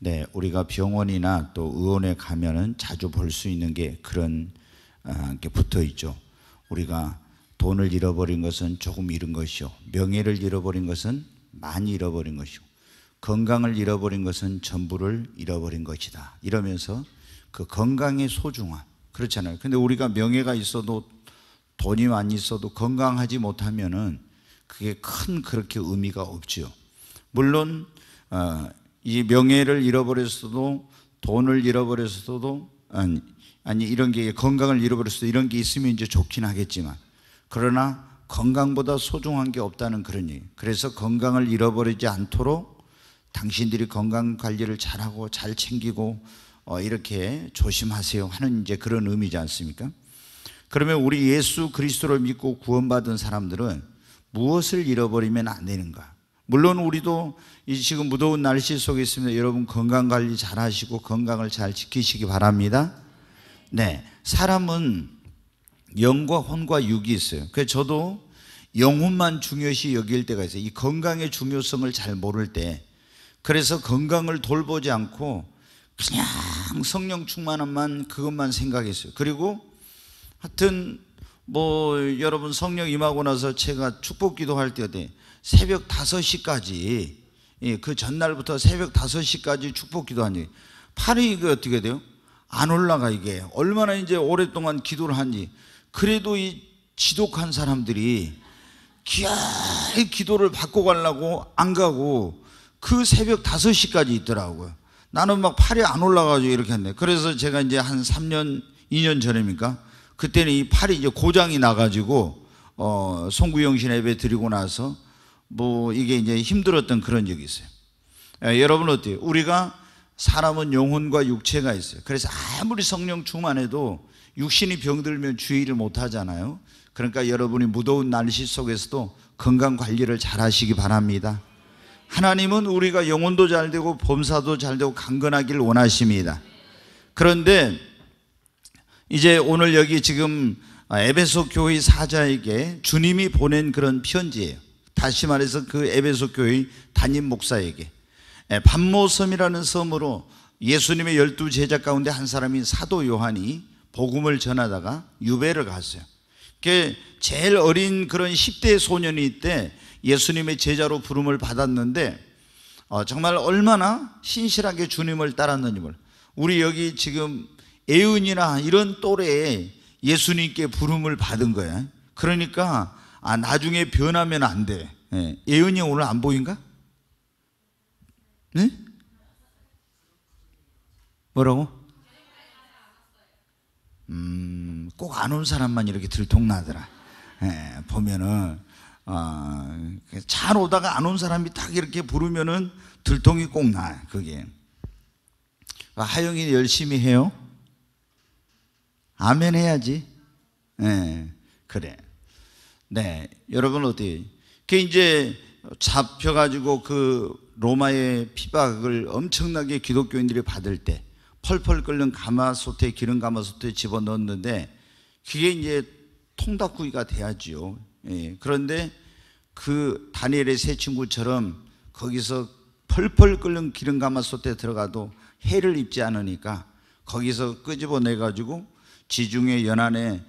네, 우리가 병원이나 또 의원에 가면은 자주 볼 수 있는 게 그런 아, 게 붙어 있죠. 우리가 돈을 잃어버린 것은 조금 잃은 것이요. 명예를 잃어버린 것은 많이 잃어버린 것이요. 건강을 잃어버린 것은 전부를 잃어버린 것이다. 이러면서 그 건강의 소중함. 그렇잖아요. 근데 우리가 명예가 있어도 돈이 많이 있어도 건강하지 못하면은 그게 큰 그렇게 의미가 없지요. 물론 어, 이 명예를 잃어버렸어도 돈을 잃어버렸어도 아니, 아니 이런 게 건강을 잃어버렸어도 이런 게 있으면 이제 좋긴 하겠지만 그러나 건강보다 소중한 게 없다는 그런 얘기. 그래서 건강을 잃어버리지 않도록 당신들이 건강 관리를 잘하고 잘 챙기고 어, 이렇게 조심하세요 하는 이제 그런 의미지 않습니까? 그러면 우리 예수 그리스도를 믿고 구원받은 사람들은 무엇을 잃어버리면 안 되는가? 물론 우리도 지금 무더운 날씨 속에 있습니다. 여러분 건강 관리 잘 하시고 건강을 잘 지키시기 바랍니다. 네. 사람은 영과 혼과 육이 있어요. 그 저도 영혼만 중요시 여길 때가 있어요. 이 건강의 중요성을 잘 모를 때. 그래서 건강을 돌보지 않고 그냥 성령 충만함만 그것만 생각했어요. 그리고 하여튼 뭐 여러분 성령 임하고 나서 제가 축복 기도할 때에 새벽 5시까지 예, 그 전날부터 새벽 5시까지 축복 기도하니 팔이 이게 어떻게 돼요? 안 올라가 이게 얼마나 이제 오랫동안 기도를 하니 그래도 이 지독한 사람들이 기아의 기도를 받고 가려고 안 가고 그 새벽 5시까지 있더라고요. 나는 막 팔이 안 올라가지고 이렇게 했네. 그래서 제가 이제 한 3년, 2년 전입니까? 그때는 이 팔이 이제 고장이 나가지고, 어, 송구영신 예배 드리고 나서 뭐 이게 이제 힘들었던 그런 적이 있어요. 예, 여러분 어때요? 우리가 사람은 영혼과 육체가 있어요. 그래서 아무리 성령 충만해도 육신이 병들면 주의를 못 하잖아요. 그러니까 여러분이 무더운 날씨 속에서도 건강 관리를 잘 하시기 바랍니다. 하나님은 우리가 영혼도 잘 되고 범사도 잘 되고 강건하기 원하십니다. 그런데 이제 오늘 여기 지금 에베소 교회 사자에게 주님이 보낸 그런 편지예요. 다시 말해서 그 에베소 교회의 담임 목사에게 반모섬이라는 예, 섬으로 예수님의 열두 제자 가운데 한 사람인 사도 요한이 복음을 전하다가 유배를 갔어요. 그 제일 어린 그런 10대 소년이 때 예수님의 제자로 부름을 받았는데 어, 정말 얼마나 신실하게 주님을 따랐는지 몰라. 우리 여기 지금 애은이나 이런 또래에 예수님께 부름을 받은 거야. 그러니까 아, 나중에 변하면 안 돼. 예. 언이 오늘 안 보인가? 네? 뭐라고? 음, 꼭 안 온 사람만 이렇게 들통나더라. 예, 보면은, 어, 잘 오다가 안 온 사람이 딱 이렇게 부르면은 들통이 꼭 나, 그게. 아, 하영이 열심히 해요? 아멘 해야지. 예, 그래. 네, 여러분 어디? 그 이제 잡혀가지고 그 로마의 피박을 엄청나게 기독교인들이 받을 때 펄펄 끓는 가마솥에 기름 가마솥에 집어 넣었는데 그게 이제 통닭구이가 돼야지요. 예, 그런데 그 다니엘의 세 친구처럼 거기서 펄펄 끓는 기름 가마솥에 들어가도 해를 입지 않으니까 거기서 끄집어내 가지고 지중해 연안에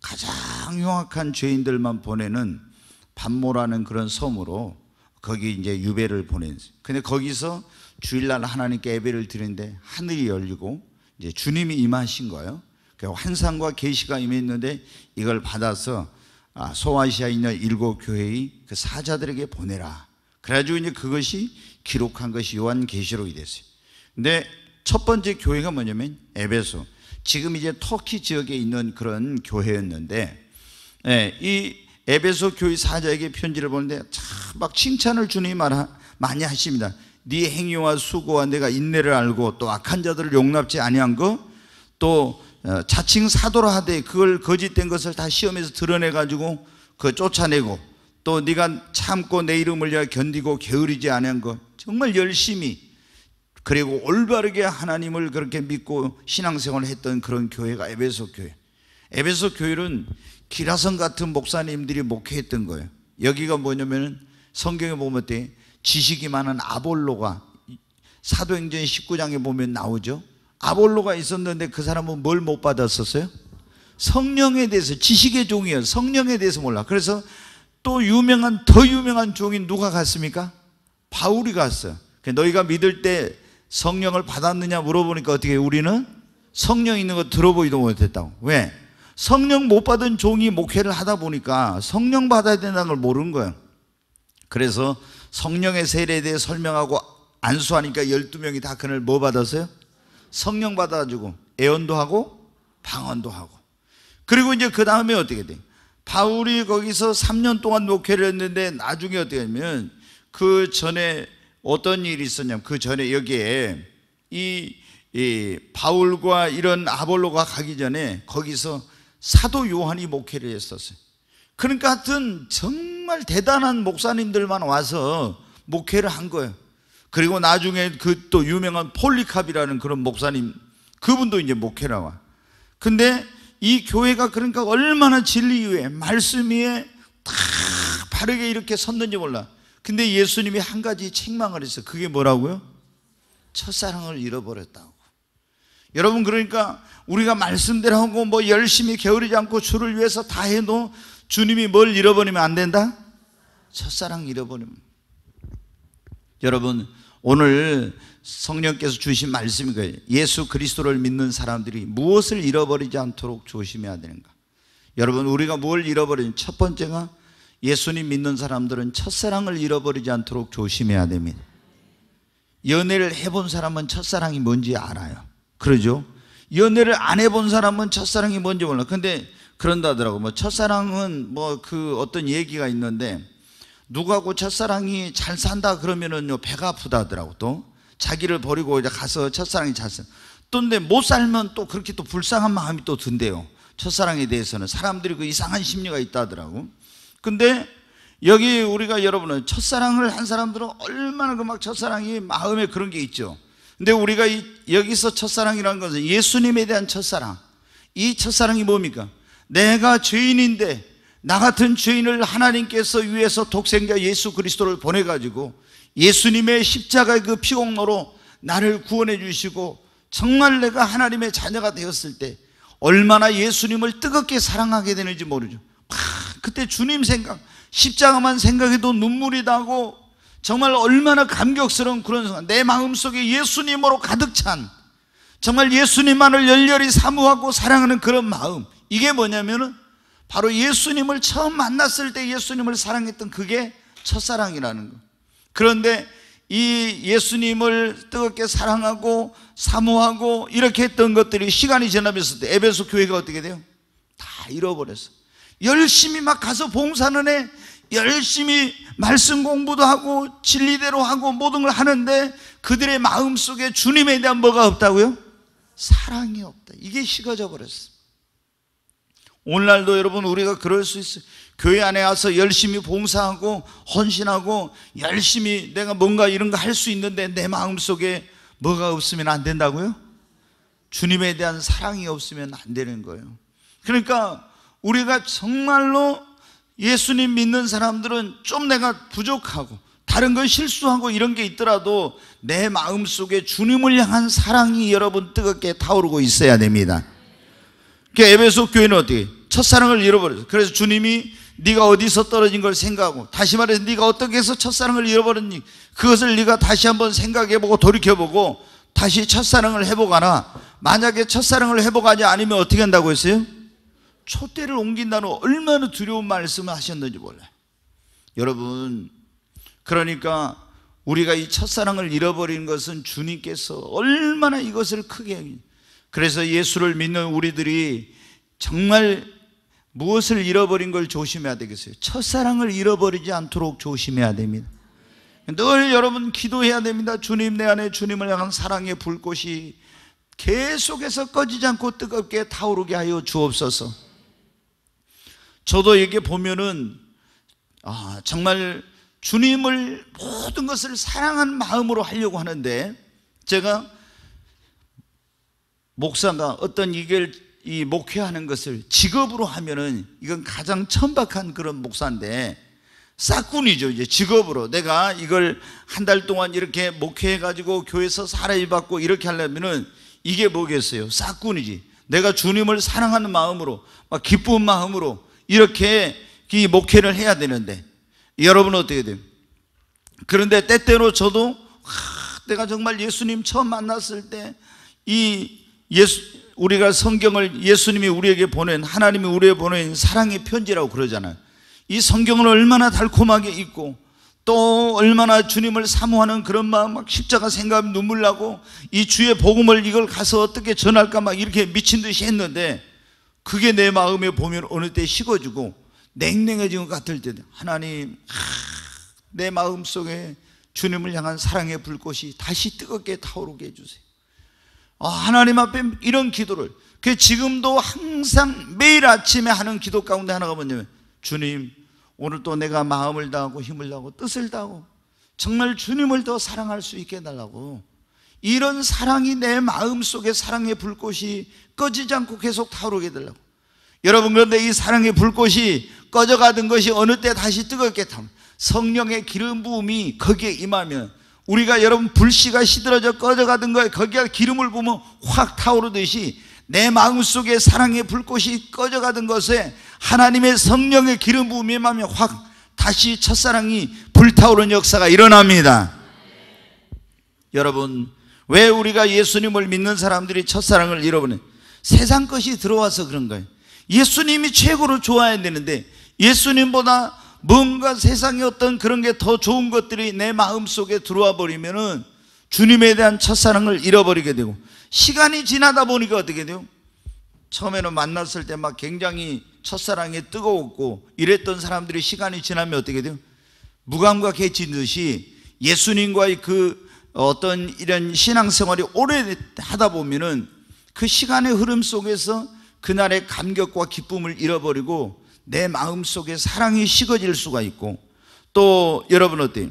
가장 황장 흉악한 죄인들만 보내는 반모라는 그런 섬으로 거기 이제 유배를 보낸. 근데 거기서 주일날 하나님께 예배를 드리는데 하늘이 열리고 이제 주님이 임하신 거예요. 환상과 계시가 임했는데 이걸 받아서 아, 소아시아 있는 일곱 교회의 그 사자들에게 보내라. 그래가지고 이제 그것이 기록한 것이 요한 계시록이 됐어요. 근데 첫 번째 교회가 뭐냐면 에베소. 지금 이제 터키 지역에 있는 그런 교회였는데 예, 이 에베소 교회 사자에게 편지를 보는데 참 막 칭찬을 주님이 많이 하십니다. 네 행위와 수고와 내가 인내를 알고 또 악한 자들을 용납지 아니한 거, 또 어, 자칭 사도라 하되 그걸 거짓된 것을 다 시험에서 드러내 가지고 그 쫓아내고 또 네가 참고 내 이름을 위 견디고 게으르지 않은 것 정말 열심히 그리고 올바르게 하나님을 그렇게 믿고 신앙생활을 했던 그런 교회가 에베소 교회. 에베소 교회는 기라성 같은 목사님들이 목회했던 거예요. 여기가 뭐냐면은 성경에 보면 어때? 지식이 많은 아볼로가 사도행전 19장에 보면 나오죠. 아볼로가 있었는데 그 사람은 뭘 못 받았었어요? 성령에 대해서 지식의 종이에요. 성령에 대해서 몰라. 그래서 또 유명한 더 유명한 종이 누가 갔습니까? 바울이 갔어요. 그러니까 너희가 믿을 때 성령을 받았느냐 물어보니까 어떻게 우리는 성령 있는 거 들어보지도 못했다고. 왜? 성령 못 받은 종이 목회를 하다 보니까 성령 받아야 된다는 걸 모르는 거예요. 그래서 성령의 세례에 대해 설명하고 안수하니까 12명이 다 그날 뭐 받았어요? 성령 받아가지고 애원도 하고 방언도 하고 그리고 이제 그 다음에 어떻게 돼? 바울이 거기서 3년 동안 목회를 했는데 나중에 어떻게 되냐면그 전에 어떤 일이 있었냐면 그 전에 여기에 이, 이 바울과 이런 아볼로가 가기 전에 거기서 사도 요한이 목회를 했었어요. 그러니까 하여튼 정말 대단한 목사님들만 와서 목회를 한 거예요. 그리고 나중에 그 또 유명한 폴리캅이라는 그런 목사님 그분도 이제 목회 나와. 근데 이 교회가 그러니까 얼마나 진리 위에 말씀 위에 딱 바르게 이렇게 섰는지 몰라. 근데 예수님이 한 가지 책망을 했어. 그게 뭐라고요? 첫사랑을 잃어버렸다고. 여러분 그러니까 우리가 말씀대로 하고 뭐 열심히 게으르지 않고 주를 위해서 다 해도 주님이 뭘 잃어버리면 안 된다? 첫사랑 잃어버리면. 여러분 오늘 성령께서 주신 말씀이 거예요. 예수 그리스도를 믿는 사람들이 무엇을 잃어버리지 않도록 조심해야 되는가? 여러분 우리가 뭘 잃어버리는 첫 번째가 예수님 믿는 사람들은 첫사랑을 잃어버리지 않도록 조심해야 됩니다. 연애를 해본 사람은 첫사랑이 뭔지 알아요. 그러죠. 연애를 안 해본 사람은 첫사랑이 뭔지 몰라. 근데 그런다더라고. 하뭐 첫사랑은 뭐 그 어떤 얘기가 있는데 누구하고 첫사랑이 잘 산다 그러면은요 배가 아프다더라고 하또 자기를 버리고 이제 가서 첫사랑이 잘 산. 또 근데 못 살면 또 그렇게 또 불쌍한 마음이 또 든대요. 첫사랑에 대해서는 사람들이 그 이상한 심리가 있다더라고. 하 근데 여기 우리가 여러분은 첫사랑을 한 사람들은 얼마나 그 막 첫사랑이 마음에 그런 게 있죠. 근데 우리가 이, 여기서 첫사랑이라는 것은 예수님에 대한 첫사랑. 이 첫사랑이 뭡니까? 내가 죄인인데 나 같은 죄인을 하나님께서 위해서 독생자 예수 그리스도를 보내가지고 예수님의 십자가의 그 피공로로 나를 구원해 주시고 정말 내가 하나님의 자녀가 되었을 때 얼마나 예수님을 뜨겁게 사랑하게 되는지 모르죠. 막 아, 그때 주님 생각, 십자가만 생각해도 눈물이 나고 정말 얼마나 감격스러운 그런 순간 내 마음속에 예수님으로 가득 찬 정말 예수님만을 열렬히 사모하고 사랑하는 그런 마음 이게 뭐냐면은 바로 예수님을 처음 만났을 때 예수님을 사랑했던 그게 첫사랑이라는 거 그런데 이 예수님을 뜨겁게 사랑하고 사모하고 이렇게 했던 것들이 시간이 지나면서 에베소 교회가 어떻게 돼요? 다 잃어버렸어. 열심히 막 가서 봉사는 해. 열심히 말씀 공부도 하고 진리대로 하고 모든 걸 하는데 그들의 마음 속에 주님에 대한 뭐가 없다고요? 사랑이 없다. 이게 식어져 버렸어. 오늘날도 여러분 우리가 그럴 수 있어요. 교회 안에 와서 열심히 봉사하고 헌신하고 열심히 내가 뭔가 이런 거 할 수 있는데 내 마음 속에 뭐가 없으면 안 된다고요? 주님에 대한 사랑이 없으면 안 되는 거예요. 그러니까 우리가 정말로 예수님 믿는 사람들은 좀 내가 부족하고 다른 건 실수하고 이런 게 있더라도 내 마음 속에 주님을 향한 사랑이 여러분 뜨겁게 타오르고 있어야 됩니다. 그 에베소 교회는 어떻게 첫사랑을 잃어버렸어. 그래서 주님이 네가 어디서 떨어진 걸 생각하고 다시 말해서 네가 어떻게 해서 첫사랑을 잃어버렸니 그것을 네가 다시 한번 생각해보고 돌이켜보고 다시 첫사랑을 회복하나 만약에 첫사랑을 회복하지 않으면 어떻게 한다고 했어요? 촛대를 옮긴다는 얼마나 두려운 말씀을 하셨는지 몰라요. 여러분, 그러니까 우리가 이 첫사랑을 잃어버린 것은 주님께서 얼마나 이것을 크게 그래서 예수를 믿는 우리들이 정말 무엇을 잃어버린 걸 조심해야 되겠어요. 첫사랑을 잃어버리지 않도록 조심해야 됩니다. 늘 여러분 기도해야 됩니다. 주님 내 안에 주님을 향한 사랑의 불꽃이 계속해서 꺼지지 않고 뜨겁게 타오르게 하여 주옵소서. 저도 이게 렇 보면은 아, 정말 주님을 모든 것을 사랑한 마음으로 하려고 하는데 제가 목사가 어떤 이걸 이 목회하는 것을 직업으로 하면은 이건 가장 천박한 그런 목사인데 싹군이죠 이제 직업으로 내가 이걸 한 달 동안 이렇게 목회해 가지고 교회에서 사례 받고 이렇게 하려면은 이게 뭐겠어요 싹군이지 내가 주님을 사랑하는 마음으로 막 기쁜 마음으로 이렇게 이 목회를 해야 되는데 여러분은 어떻게 돼요? 그런데 때때로 저도 하, 내가 정말 예수님 처음 만났을 때 이 예수 우리가 성경을 예수님이 우리에게 보낸 하나님이 우리에게 보낸 사랑의 편지라고 그러잖아요. 이 성경을 얼마나 달콤하게 읽고 또 얼마나 주님을 사모하는 그런 마음 막 십자가 생각하면 눈물 나고 이 주의 복음을 이걸 가서 어떻게 전할까 막 이렇게 미친 듯이 했는데 그게 내 마음에 보면 어느 때 식어지고 냉랭해진 것 같을 때 하나님 내 마음 속에 주님을 향한 사랑의 불꽃이 다시 뜨겁게 타오르게 해주세요. 아, 하나님 앞에 이런 기도를 그 지금도 항상 매일 아침에 하는 기도 가운데 하나가 뭐냐면 주님 오늘 또 내가 마음을 다하고 힘을 다하고 뜻을 다하고 정말 주님을 더 사랑할 수 있게 해달라고 이런 사랑이 내 마음 속에 사랑의 불꽃이 꺼지지 않고 계속 타오르게 되려고. 여러분 그런데 이 사랑의 불꽃이 꺼져가던 것이 어느 때 다시 뜨겁게 타면 성령의 기름 부음이 거기에 임하면 우리가 여러분 불씨가 시들어져 꺼져가던 거에 거기에 기름을 부으면 확 타오르듯이 내 마음속에 사랑의 불꽃이 꺼져가던 것에 하나님의 성령의 기름 부음이 임하면 확 다시 첫사랑이 불타오르는 역사가 일어납니다. 여러분 왜 우리가 예수님을 믿는 사람들이 첫사랑을 잃어버리는 세상 것이 들어와서 그런 거예요. 예수님이 최고로 좋아야 되는데 예수님보다 뭔가 세상의 어떤 그런 게 더 좋은 것들이 내 마음 속에 들어와 버리면은 주님에 대한 첫사랑을 잃어버리게 되고 시간이 지나다 보니까 어떻게 돼요? 처음에는 만났을 때 막 굉장히 첫사랑에 뜨거웠고 이랬던 사람들이 시간이 지나면 어떻게 돼요? 무감각해진 듯이 예수님과의 그 어떤 이런 신앙생활이 오래 하다 보면은 그 시간의 흐름 속에서 그날의 감격과 기쁨을 잃어버리고 내 마음 속에 사랑이 식어질 수가 있고 또 여러분 어때요?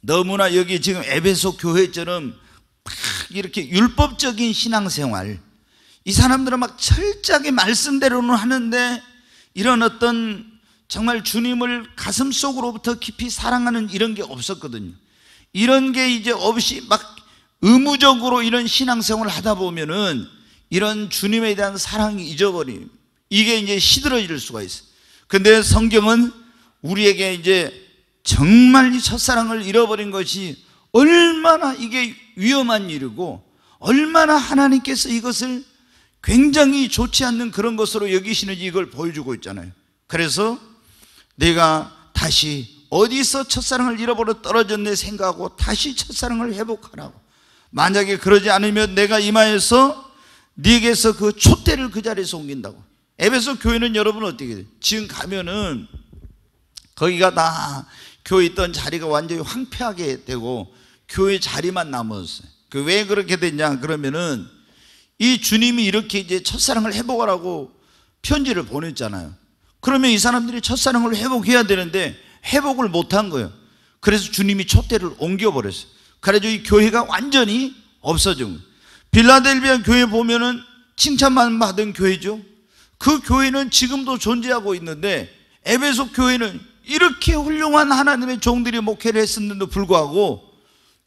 너무나 여기 지금 에베소 교회처럼 막 이렇게 율법적인 신앙생활 이 사람들은 막 철저하게 말씀대로는 하는데 이런 어떤 정말 주님을 가슴 속으로부터 깊이 사랑하는 이런 게 없었거든요. 이런 게 이제 없이 막 의무적으로 이런 신앙생활을 하다 보면은 이런 주님에 대한 사랑이 잊어버림. 이게 이제 시들어질 수가 있어요. 근데 성경은 우리에게 이제 정말 이 첫사랑을 잃어버린 것이 얼마나 이게 위험한 일이고 얼마나 하나님께서 이것을 굉장히 좋지 않는 그런 것으로 여기시는지 이걸 보여주고 있잖아요. 그래서 내가 다시 어디서 첫사랑을 잃어버려 떨어졌네 생각하고 다시 첫사랑을 회복하라고 만약에 그러지 않으면 내가 이마에서 네게서 그 촛대를 그 자리에서 옮긴다고 에베소 교회는 여러분 어떻게 돼요? 지금 가면은 거기가 다 교회 있던 자리가 완전히 황폐하게 되고 교회 자리만 남았어요 그 왜 그렇게 됐냐 그러면은 이 주님이 이렇게 이제 첫사랑을 회복하라고 편지를 보냈잖아요 그러면 이 사람들이 첫사랑을 회복해야 되는데 회복을 못한 거예요. 그래서 주님이 촛대를 옮겨버렸어요. 그래서 이 교회가 완전히 없어진 거예요. 빌라델비아 교회 보면은 칭찬만 받은 교회죠. 그 교회는 지금도 존재하고 있는데 에베소 교회는 이렇게 훌륭한 하나님의 종들이 목회를 했었는데도 불구하고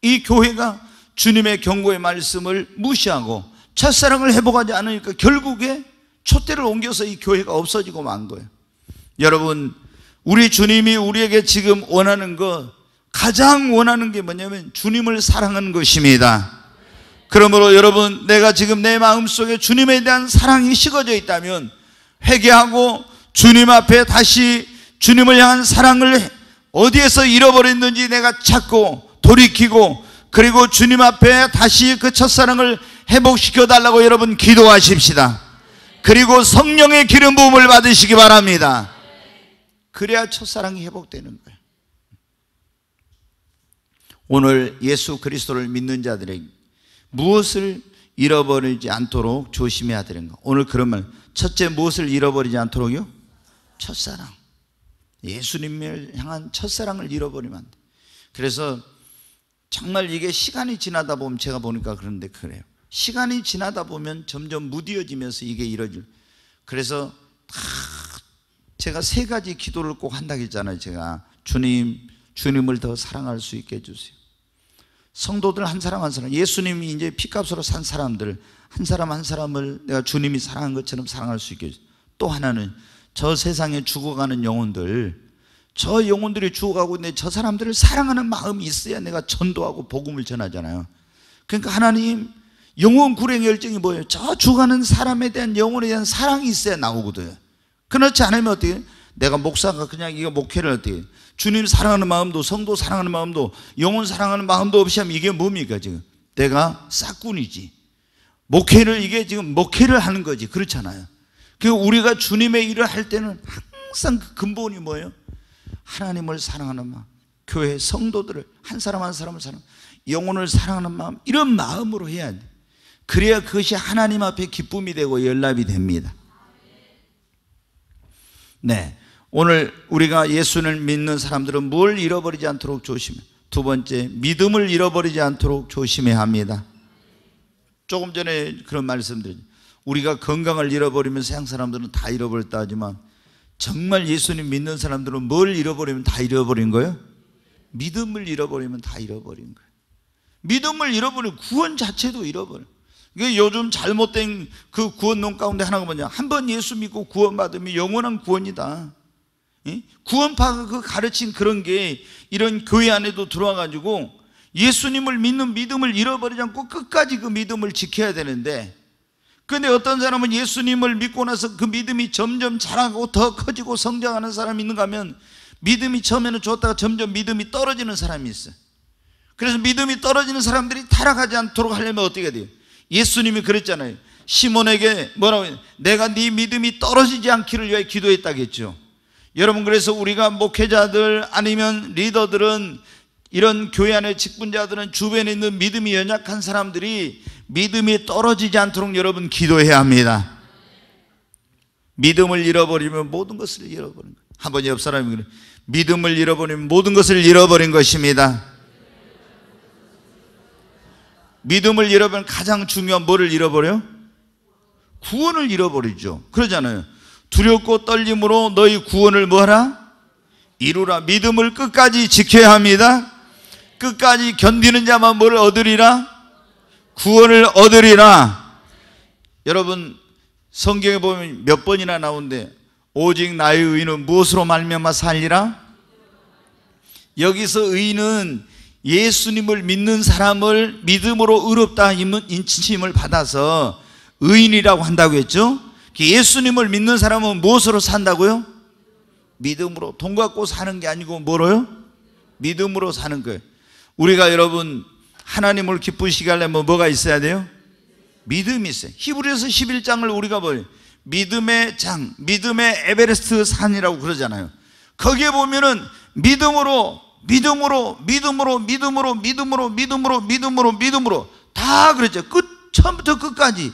이 교회가 주님의 경고의 말씀을 무시하고 첫사랑을 회복하지 않으니까 결국에 촛대를 옮겨서 이 교회가 없어지고 만 거예요. 여러분 우리 주님이 우리에게 지금 원하는 것 가장 원하는 게 뭐냐면 주님을 사랑하는 것입니다. 그러므로 여러분 내가 지금 내 마음속에 주님에 대한 사랑이 식어져 있다면 회개하고 주님 앞에 다시 주님을 향한 사랑을 어디에서 잃어버렸는지 내가 찾고 돌이키고 그리고 주님 앞에 다시 그 첫사랑을 회복시켜 달라고 여러분 기도하십시다. 그리고 성령의 기름 부음을 받으시기 바랍니다. 그래야 첫사랑이 회복되는 거예요. 오늘 예수 그리스도를 믿는 자들에게 무엇을 잃어버리지 않도록 조심해야 되는 거. 오늘 그러면 첫째 무엇을 잃어버리지 않도록요? 첫사랑. 예수님을 향한 첫사랑을 잃어버리면 안 돼. 그래서 정말 이게 시간이 지나다 보면 제가 보니까 그런데 그래요. 시간이 지나다 보면 점점 무뎌지면서 이게 이뤄질. 그래서 다 제가 세 가지 기도를 꼭 한다고 했잖아요. 제가 주님, 주님을 더 사랑할 수 있게 해주세요. 성도들 한 사람 한 사람, 예수님이 이제 피값으로 산 사람들 한 사람 한 사람을 내가 주님이 사랑한 것처럼 사랑할 수 있게 해주세요. 또 하나는 저 세상에 죽어가는 영혼들, 저 영혼들이 죽어가고 있는데 저 사람들을 사랑하는 마음이 있어야 내가 전도하고 복음을 전하잖아요. 그러니까 하나님 영혼 구행 열정이 뭐예요? 저 죽어가는 사람에 대한 영혼에 대한 사랑이 있어야 나오거든요. 그렇지 않으면 어떻게 해요? 내가 목사가 그냥 이거 목회를 어떻게 주님 사랑하는 마음도 성도 사랑하는 마음도 영혼 사랑하는 마음도 없이 하면 이게 뭡니까 지금 내가 싹군이지 목회를 이게 지금 목회를 하는 거지 그렇잖아요 그 우리가 주님의 일을 할 때는 항상 그 근본이 뭐예요? 하나님을 사랑하는 마음 교회 성도들을 한 사람 한 사람을 사랑 영혼을 사랑하는 마음 이런 마음으로 해야 돼 그래야 그것이 하나님 앞에 기쁨이 되고 연락이 됩니다 네. 오늘 우리가 예수를 믿는 사람들은 뭘 잃어버리지 않도록 조심해. 두 번째, 믿음을 잃어버리지 않도록 조심해야 합니다. 조금 전에 그런 말씀드렸 우리가 건강을 잃어버리면 세상 사람들은 다 잃어버렸다 하지만 정말 예수님 믿는 사람들은 뭘 잃어버리면 다 잃어버린 거예요? 믿음을 잃어버리면 다 잃어버린 거예요. 믿음을 잃어버리면 구원 자체도 잃어버려 요그 요즘 잘못된 그 구원론 가운데 하나가 뭐냐? 한 번 예수 믿고 구원받으면 영원한 구원이다. 구원파가 그 가르친 그런 게 이런 교회 안에도 들어와가지고 예수님을 믿는 믿음을 잃어버리지 않고 끝까지 그 믿음을 지켜야 되는데 근데 어떤 사람은 예수님을 믿고 나서 그 믿음이 점점 자라고 더 커지고 성장하는 사람이 있는가 하면 믿음이 처음에는 좋다가 점점 믿음이 떨어지는 사람이 있어요. 그래서 믿음이 떨어지는 사람들이 타락하지 않도록 하려면 어떻게 해야 돼요? 예수님이 그랬잖아요. 시몬에게 뭐라고 내가 네 믿음이 떨어지지 않기를 위해 기도했다겠죠. 여러분 그래서 우리가 목회자들 아니면 리더들은 이런 교회 안의 직분자들은 주변에 있는 믿음이 연약한 사람들이 믿음이 떨어지지 않도록 여러분 기도해야 합니다. 믿음을 잃어버리면 모든 것을 잃어버린 거 한번 옆 사람이 그래. 믿음을 잃어버리면 모든 것을 잃어버린 것입니다. 믿음을 잃어버리면 가장 중요한 뭐를 잃어버려요? 구원을 잃어버리죠. 그러잖아요. 두렵고 떨림으로 너희 구원을 뭐하라? 이루라. 믿음을 끝까지 지켜야 합니다. 끝까지 견디는 자만 뭘 얻으리라? 구원을 얻으리라. 여러분, 성경에 보면 몇 번이나 나오는데, 오직 나의 의는 무엇으로 말미 살리라? 여기서 의는 예수님을 믿는 사람을 믿음으로 의롭다 인침을 받아서 의인이라고 한다고 했죠. 그 예수님을 믿는 사람은 무엇으로 산다고요? 믿음으로 돈 갖고 사는 게 아니고 뭐로요? 믿음으로 사는 거예요. 우리가 여러분 하나님을 기쁘시게 하려면 뭐, 뭐가 있어야 돼요? 믿음이 있어요. 히브리서 11장을 우리가 뭐예요? 믿음의 장, 믿음의 에베레스트 산이라고 그러잖아요. 거기에 보면은 믿음으로 믿음으로 믿음으로 믿음으로 믿음으로 믿음으로 믿음으로 믿음으로 다 그랬죠 끝 처음부터 끝까지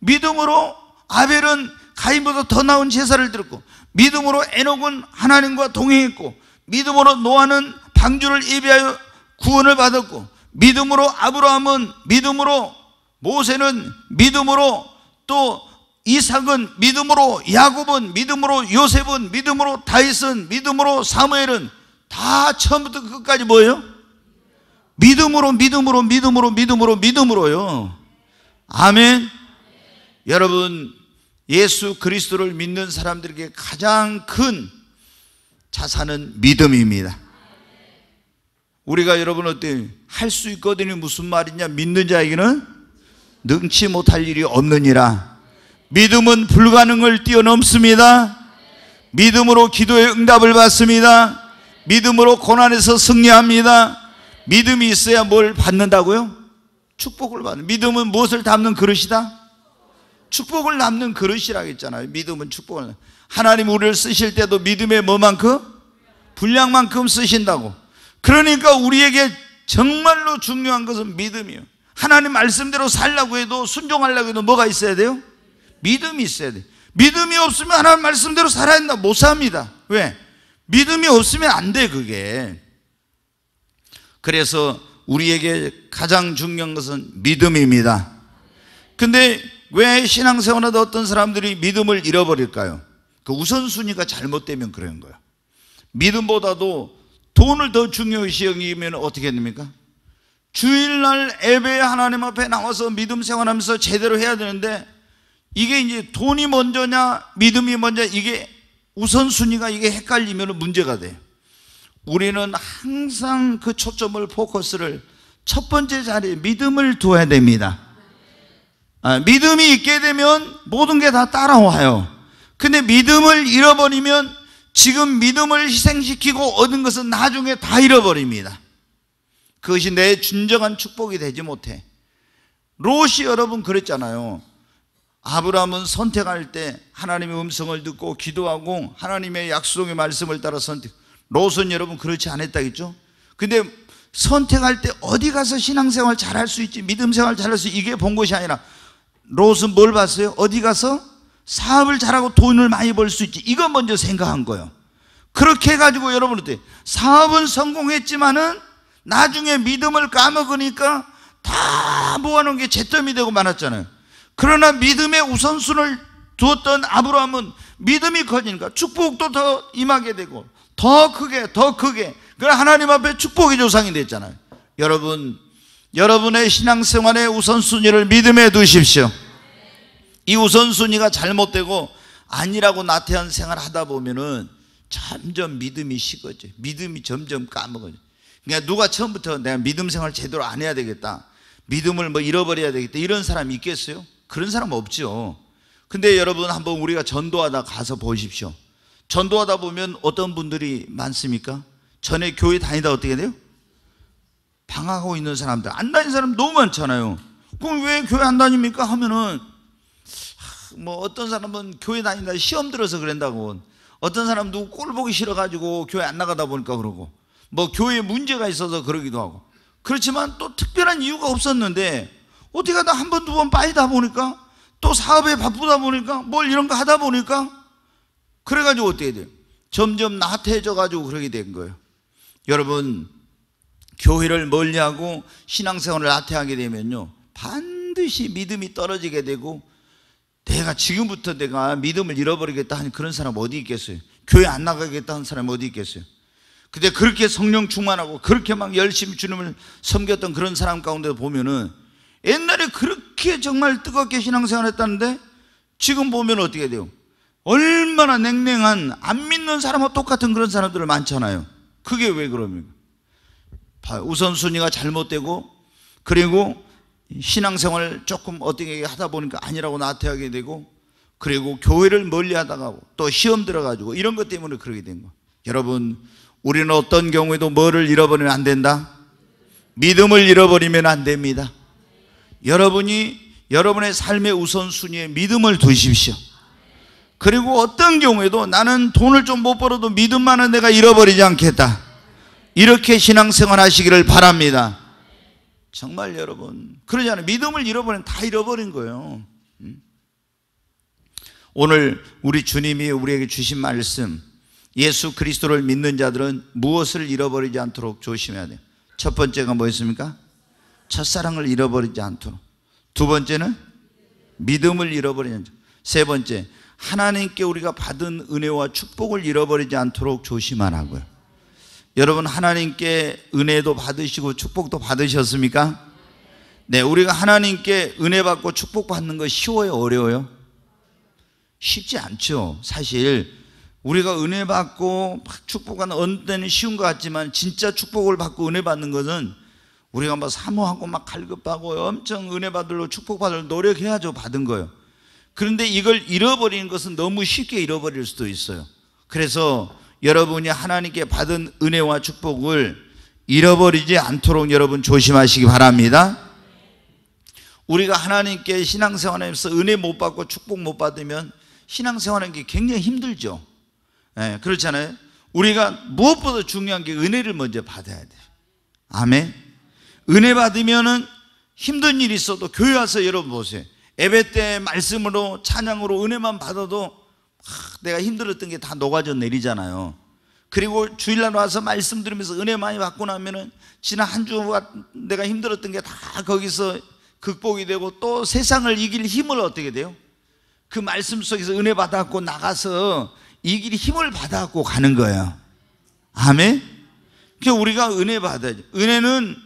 믿음으로 아벨은 가인보다 더 나은 제사를 드렸고 믿음으로 에녹은 하나님과 동행했고 믿음으로 노아는 방주를 예비하여 구원을 받았고 믿음으로 아브라함은 믿음으로 모세는 믿음으로 또 이삭은 믿음으로 야곱은 믿음으로 요셉은 믿음으로 다윗은 믿음으로 사무엘은 다 처음부터 그 끝까지 뭐예요? 믿음으로 믿음으로 믿음으로 믿음으로 믿음으로요. 아멘. 여러분 예수 그리스도를 믿는 사람들에게 가장 큰 자산은 믿음입니다. 우리가 여러분 어때 할수 있거든요 무슨 말이냐 믿는 자에게는 능치 못할 일이 없느니라. 믿음은 불가능을 뛰어넘습니다. 믿음으로 기도의 응답을 받습니다. 믿음으로 고난에서 승리합니다. 믿음이 있어야 뭘 받는다고요? 축복을 받는. 믿음은 무엇을 담는 그릇이다? 축복을 담는 그릇이라고 했잖아요. 믿음은 축복을. 하나님 우리를 쓰실 때도 믿음의 뭐만큼? 분량만큼 쓰신다고. 그러니까 우리에게 정말로 중요한 것은 믿음이요. 하나님 말씀대로 살라고 해도 순종하려고 해도 뭐가 있어야 돼요? 믿음이 있어야 돼. 믿음이 없으면 하나님 말씀대로 살아야 된다. 못 삽니다. 왜? 믿음이 없으면 안 돼, 그게. 그래서 우리에게 가장 중요한 것은 믿음입니다. 근데 왜 신앙 생활하다 어떤 사람들이 믿음을 잃어버릴까요? 그 우선순위가 잘못되면 그런 거예요. 믿음보다도 돈을 더 중요시 여기면 어떻게 됩니까? 주일날 예배 하나님 앞에 나와서 믿음 생활하면서 제대로 해야 되는데 이게 이제 돈이 먼저냐 믿음이 먼저 이게 우선순위가 이게 헷갈리면 문제가 돼. 우리는 항상 그 초점을 포커스를 첫 번째 자리에 믿음을 둬야 됩니다. 아, 믿음이 있게 되면 모든 게 다 따라와요. 근데 믿음을 잃어버리면 지금 믿음을 희생시키고 얻은 것은 나중에 다 잃어버립니다. 그것이 내 진정한 축복이 되지 못해. 롯이 여러분 그랬잖아요. 아브라함은 선택할 때 하나님의 음성을 듣고 기도하고 하나님의 약속의 말씀을 따라 선택. 로선 여러분 그렇지 않았다겠죠? 근데 선택할 때 어디 가서 신앙생활 잘할 수 있지, 믿음생활 잘할 수 있지, 이게 본 것이 아니라 로스뭘 봤어요? 어디 가서 사업을 잘하고 돈을 많이 벌 수 있지. 이거 먼저 생각한 거예요. 그렇게 해가지고 여러분한테 사업은 성공했지만은 나중에 믿음을 까먹으니까 다 모아놓은 게 잿더미 되고 많았잖아요. 그러나 믿음의 우선순을 두었던 아브라함은 믿음이 커지니까 축복도 더 임하게 되고 더 크게 더 크게 그 하나님 앞에 축복의 조상이 됐잖아요. 여러분 여러분의 신앙생활의 우선순위를 믿음에 두십시오. 이 우선순위가 잘못되고 아니라고 나태한 생활 을 하다 보면은 점점 믿음이 식어져. 요 믿음이 점점 까먹어져. 요 그러니까 누가 처음부터 내가 믿음 생활 제대로 안 해야 되겠다. 믿음을 뭐 잃어버려야 되겠다. 이런 사람이 있겠어요? 그런 사람 없죠. 근데 여러분 한번 우리가 전도하다 가서 보십시오. 전도하다 보면 어떤 분들이 많습니까? 전에 교회 다니다 어떻게 돼요? 방학하고 있는 사람들, 안 다닌 사람 너무 많잖아요. 그럼 왜 교회 안 다닙니까? 하면은, 뭐 어떤 사람은 교회 다니다 시험 들어서 그런다고. 어떤 사람 도꼴 보기 싫어가지고 교회 안 나가다 보니까 그러고. 뭐 교회에 문제가 있어서 그러기도 하고. 그렇지만 또 특별한 이유가 없었는데 어떻게 하다 한 번, 두 번 빠지다 보니까 또 사업에 바쁘다 보니까 뭘 이런 거 하다 보니까 그래가지고 어떻게 돼요? 점점 나태해져가지고 그렇게된 거예요. 여러분, 교회를 멀리하고 신앙생활을 나태하게 되면요. 반드시 믿음이 떨어지게 되고 내가 지금부터 내가 믿음을 잃어버리겠다 하는 그런 사람 어디 있겠어요? 교회 안 나가겠다 하는 사람 어디 있겠어요? 근데 그렇게 성령 충만하고 그렇게 막 열심히 주님을 섬겼던 그런 사람 가운데 보면은 옛날에 그렇게 정말 뜨겁게 신앙생활 했다는데 지금 보면 어떻게 돼요? 얼마나 냉랭한 안 믿는 사람과 똑같은 그런 사람들 많잖아요. 그게 왜 그럽니까? 우선순위가 잘못되고 그리고 신앙생활 조금 어떻게 하다 보니까 아니라고 나태하게 되고 그리고 교회를 멀리 하다가 또 시험 들어가지고 이런 것 때문에 그러게 된 거. 여러분 우리는 어떤 경우에도 뭐를 잃어버리면 안 된다. 믿음을 잃어버리면 안 됩니다. 여러분이 여러분의 삶의 우선순위에 믿음을 두십시오. 그리고 어떤 경우에도 나는 돈을 좀 못 벌어도 믿음만은 내가 잃어버리지 않겠다. 이렇게 신앙생활 하시기를 바랍니다. 정말 여러분. 그러지 않아요. 믿음을 잃어버리면 다 잃어버린 거예요. 음? 오늘 우리 주님이 우리에게 주신 말씀, 예수 그리스도를 믿는 자들은 무엇을 잃어버리지 않도록 조심해야 돼요. 첫 번째가 뭐였습니까? 첫사랑을 잃어버리지 않도록. 두 번째는 믿음을 잃어버리지 않도록. 세 번째, 하나님께 우리가 받은 은혜와 축복을 잃어버리지 않도록 조심하라고요. 여러분, 하나님께 은혜도 받으시고 축복도 받으셨습니까? 네, 우리가 하나님께 은혜 받고 축복 받는 거 쉬워요, 어려워요? 쉽지 않죠. 사실 우리가 은혜 받고 축복하는 언느 때는 쉬운 것 같지만 진짜 축복을 받고 은혜 받는 것은 우리가 막 사모하고 막 갈급하고 엄청 은혜 받으려 축복받으려 노력해야죠. 받은 거예요. 그런데 이걸 잃어버리는 것은 너무 쉽게 잃어버릴 수도 있어요. 그래서 여러분이 하나님께 받은 은혜와 축복을 잃어버리지 않도록 여러분 조심하시기 바랍니다. 우리가 하나님께 신앙생활하서 은혜 못 받고 축복 못 받으면 신앙생활하는 게 굉장히 힘들죠. 네, 그렇잖아요. 우리가 무엇보다 중요한 게 은혜를 먼저 받아야 돼요. 아멘. 은혜 받으면은 힘든 일이 있어도 교회 와서 여러분 보세요. 예배 때 말씀으로 찬양으로 은혜만 받아도 아, 내가 힘들었던 게 다 녹아져 내리잖아요. 그리고 주일날 와서 말씀 들으면서 은혜 많이 받고 나면은 지난 한 주가 내가 힘들었던 게 다 거기서 극복이 되고 또 세상을 이길 힘을 어떻게 돼요? 그 말씀 속에서 은혜 받았고 나가서 이길 힘을 받았고 가는 거예요. 아멘. 그 우리가 은혜 받아야 은혜는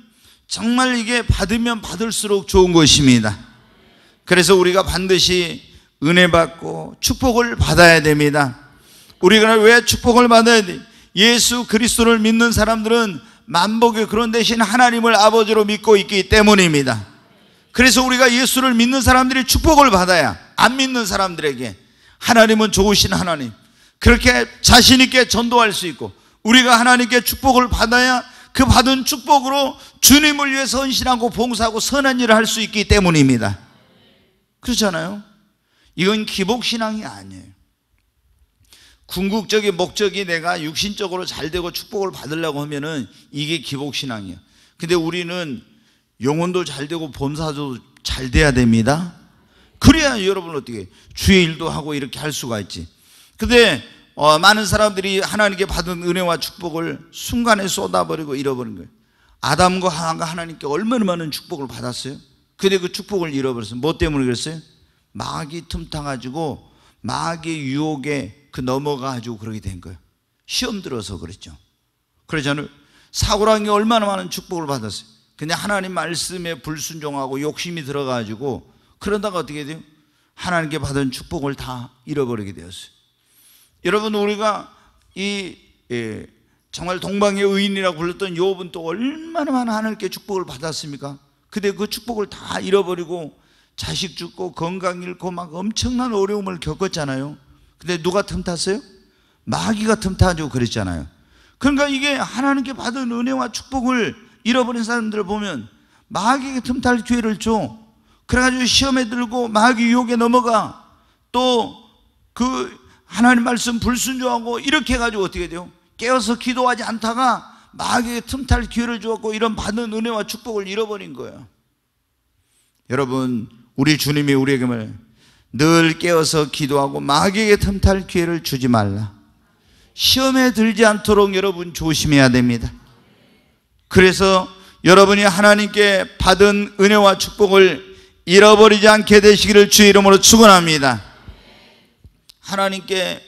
정말 이게 받으면 받을수록 좋은 것입니다. 그래서 우리가 반드시 은혜 받고 축복을 받아야 됩니다. 우리가 왜 축복을 받아야 돼? 예수 그리스도를 믿는 사람들은 만복이 그런 대신 하나님을 아버지로 믿고 있기 때문입니다. 그래서 우리가 예수를 믿는 사람들이 축복을 받아야 안 믿는 사람들에게 하나님은 좋으신 하나님 그렇게 자신 있게 전도할 수 있고 우리가 하나님께 축복을 받아야 그 받은 축복으로 주님을 위해 선신하고 봉사하고 선한 일을 할 수 있기 때문입니다. 그렇잖아요. 이건 기복신앙이 아니에요. 궁극적인 목적이 내가 육신적으로 잘 되고 축복을 받으려고 하면은 이게 기복신앙이에요. 근데 우리는 영혼도 잘 되고 범사도 잘 돼야 됩니다. 그래야 여러분 어떻게 주의 일도 하고 이렇게 할 수가 있지. 근데 어, 많은 사람들이 하나님께 받은 은혜와 축복을 순간에 쏟아버리고 잃어버린 거예요. 아담과 하나가 하나님께 얼마나 많은 축복을 받았어요. 근데 그 축복을 잃어버렸어요. 뭐 때문에 그랬어요? 마귀 틈타가지고 마귀 유혹에 그 넘어가가지고 그러게 된 거예요. 시험 들어서 그랬죠. 그래서 저는 사고랑이 얼마나 많은 축복을 받았어요. 근데 하나님 말씀에 불순종하고 욕심이 들어가지고 그러다가 어떻게 돼요? 하나님께 받은 축복을 다 잃어버리게 되었어요. 여러분 우리가 이 예, 정말 동방의 의인이라고 불렀던 요업은 또 얼마나 많은 하나님께 축복을 받았습니까? 근데 그 축복을 다 잃어버리고 자식 죽고 건강 잃고 막 엄청난 어려움을 겪었잖아요. 근데 누가 틈탔어요? 마귀가 틈타가지고 그랬잖아요. 그러니까 이게 하나님께 받은 은혜와 축복을 잃어버린 사람들을 보면 마귀에게 틈탈 기회를 줘. 그래가지고 시험에 들고 마귀 유혹에 넘어가 또그 하나님 말씀 불순종하고 이렇게 해가지고 어떻게 돼요? 깨어서 기도하지 않다가 마귀에게 틈탈 기회를 주었고 이런 받은 은혜와 축복을 잃어버린 거예요. 여러분, 우리 주님이 우리에게 늘 깨어서 기도하고 마귀에게 틈탈 기회를 주지 말라. 시험에 들지 않도록 여러분 조심해야 됩니다. 그래서 여러분이 하나님께 받은 은혜와 축복을 잃어버리지 않게 되시기를 주의 이름으로 축원합니다. 하나님께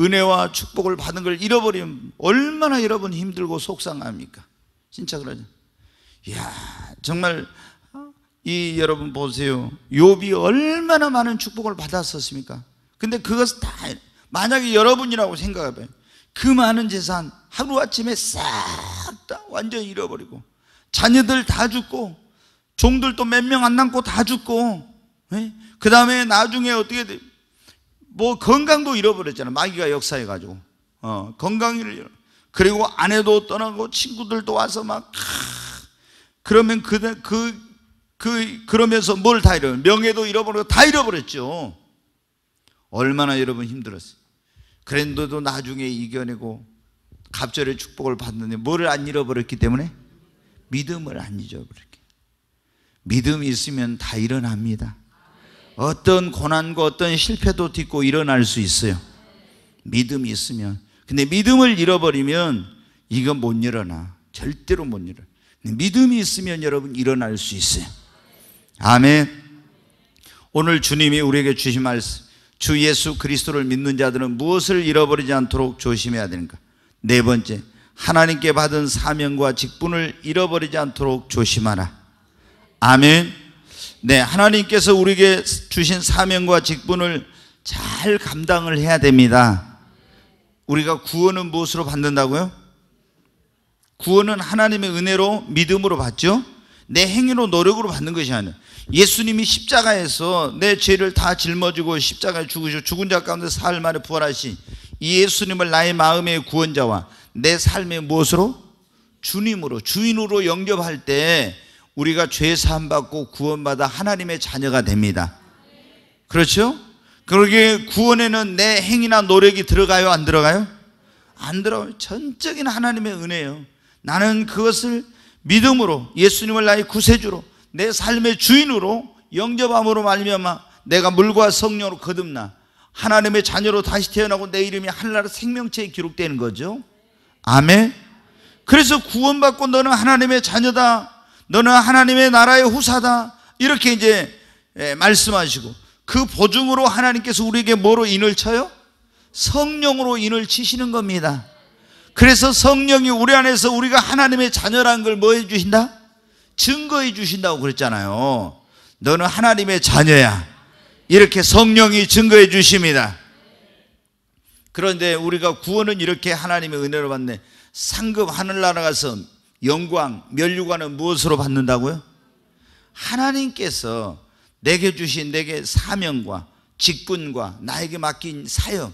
은혜와 축복을 받은 걸 잃어버리면 얼마나 여러분 힘들고 속상합니까? 진짜 그러죠. 이야, 정말 이 여러분 보세요. 욥이 얼마나 많은 축복을 받았었습니까? 근데 그것을 다 만약에 여러분이라고 생각해 봐요. 그 많은 재산 하루아침에 싹 다완전 잃어버리고 자녀들 다 죽고 종들도 몇 명 안 남고 다 죽고 예? 그 다음에 나중에 어떻게 돼? 뭐 건강도 잃어버렸잖아. 마귀가 역사해 가지고. 어, 건강을 그리고 아내도 떠나고 친구들도 와서 막 그러면 그그 그, 그, 그러면서 뭘 다 잃어 명예도 잃어버리고 다 잃어버렸죠. 얼마나 여러분 힘들었어요. 그랜도도 나중에 이겨내고 갑절의 축복을 받는데 뭐를 안 잃어버렸기 때문에 믿음을 안 잊어버렸기. 믿음이 있으면 다 일어납니다. 어떤 고난과 어떤 실패도 딛고 일어날 수 있어요. 믿음이 있으면. 근데 믿음을 잃어버리면 이건 못 일어나. 절대로 못 일어나. 믿음이 있으면 여러분 일어날 수 있어요. 아멘. 오늘 주님이 우리에게 주신 말씀. 주 예수 그리스도를 믿는 자들은 무엇을 잃어버리지 않도록 조심해야 되는가? 네 번째, 하나님께 받은 사명과 직분을 잃어버리지 않도록 조심하라. 아멘. 네, 하나님께서 우리에게 주신 사명과 직분을 잘 감당을 해야 됩니다. 우리가 구원은 무엇으로 받는다고요? 구원은 하나님의 은혜로 믿음으로 받죠. 내 행위로 노력으로 받는 것이 아니에요. 예수님이 십자가에서 내 죄를 다 짊어지고 십자가에 죽으시고 죽은 자 가운데 사흘 만에 부활하신 이 예수님을 나의 마음의 구원자와 내 삶의 무엇으로? 주님으로, 주인으로 영접할 때 우리가 죄 사함 받고 구원받아 하나님의 자녀가 됩니다. 그렇죠? 그러게 구원에는 내 행위나 노력이 들어가요, 안 들어가요? 안 들어요. 전적인 하나님의 은혜예요. 나는 그것을 믿음으로 예수님을 나의 구세주로 내 삶의 주인으로 영접함으로 말미암아 내가 물과 성령으로 거듭나 하나님의 자녀로 다시 태어나고 내 이름이 하나라 생명체에 기록되는 거죠. 아멘. 그래서 구원받고 너는 하나님의 자녀다. 너는 하나님의 나라의 후사다. 이렇게 이제 예, 말씀하시고 그 보증으로 하나님께서 우리에게 뭐로 인을 쳐요? 성령으로 인을 치시는 겁니다. 그래서 성령이 우리 안에서 우리가 하나님의 자녀라는 걸 뭐해 주신다? 증거해 주신다고 그랬잖아요. 너는 하나님의 자녀야. 이렇게 성령이 증거해 주십니다. 그런데 우리가 구원은 이렇게 하나님의 은혜로 받네. 상급 하늘나라 가서 영광, 면류관은 무엇으로 받는다고요? 하나님께서 내게 주신 내게 사명과 직분과 나에게 맡긴 사역